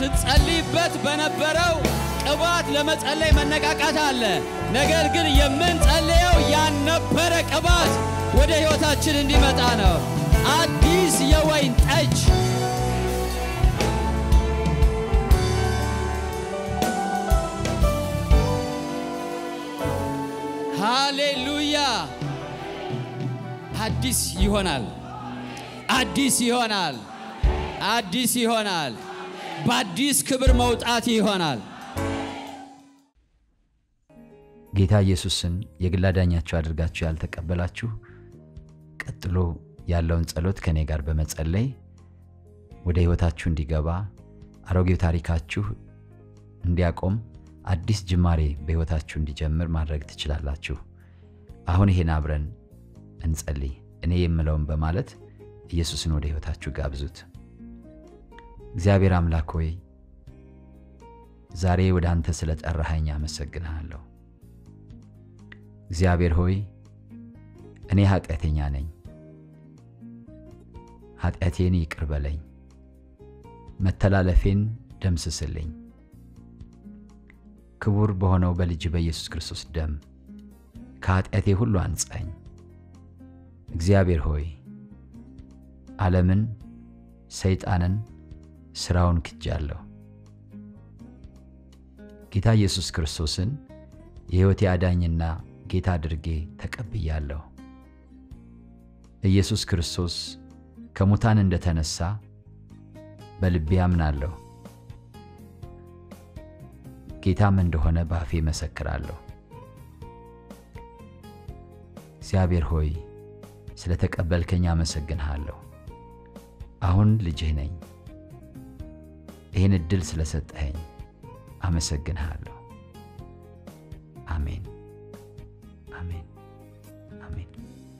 ስትጸልይበት በነበረው ቅባት ለመጸለይ መነቃቃት አለ። ነገር ግን የምንጸልየው ያነበረ ቅባት ወደ ሕይወታችን እንዲመጣ ነው። አዲስ የወይን ጠጅ ሃሌሉያ! አዲስ ይሆናል፣ አዲስ ይሆናል፣ አዲስ ይሆናል። በአዲስ ክብር መውጣት ይሆናል። ጌታ ኢየሱስን የግል አዳኛችሁ አድርጋችሁ ያልተቀበላችሁ ቀጥሎ ያለውን ጸሎት ከእኔ ጋር በመጸለይ ወደ ህይወታችሁ እንዲገባ አሮጌው ታሪካችሁ እንዲያቆም አዲስ ጅማሬ በህይወታችሁ እንዲጀምር ማድረግ ትችላላችሁ። አሁን ይሄን አብረን እንጸልይ። እኔ የምለውን በማለት ኢየሱስን ወደ ህይወታችሁ ጋብዙት። እግዚአብሔር አምላክ ሆይ ዛሬ ወደ አንተ ስለ ጠራሃኝ አመሰግናለሁ እግዚአብሔር ሆይ እኔ ኃጢአተኛ ነኝ፣ ኃጢአቴን ይቅር በለኝ፣ መተላለፌን ደምስስልኝ። ክቡር በሆነው በልጅ በኢየሱስ ክርስቶስ ደም ከኃጢአቴ ሁሉ አንጻኝ። እግዚአብሔር ሆይ ዓለምን፣ ሰይጣንን፣ ሥራውን ክጃለሁ። ጌታ ኢየሱስ ክርስቶስን የሕይወቴ አዳኝና ጌታ አድርጌ ተቀብያለሁ። ኢየሱስ ክርስቶስ ከሙታን እንደተነሳ በልቤ አምናለሁ። ጌታም እንደሆነ በአፌ መሰክራለሁ። እግዚአብሔር ሆይ ስለ ተቀበልከኝ አመሰግንሃለሁ። አሁን ልጅህ ነኝ። ይህን ዕድል ሰጠኸኝ አመሰግንሃለሁ። አሜን። Amén.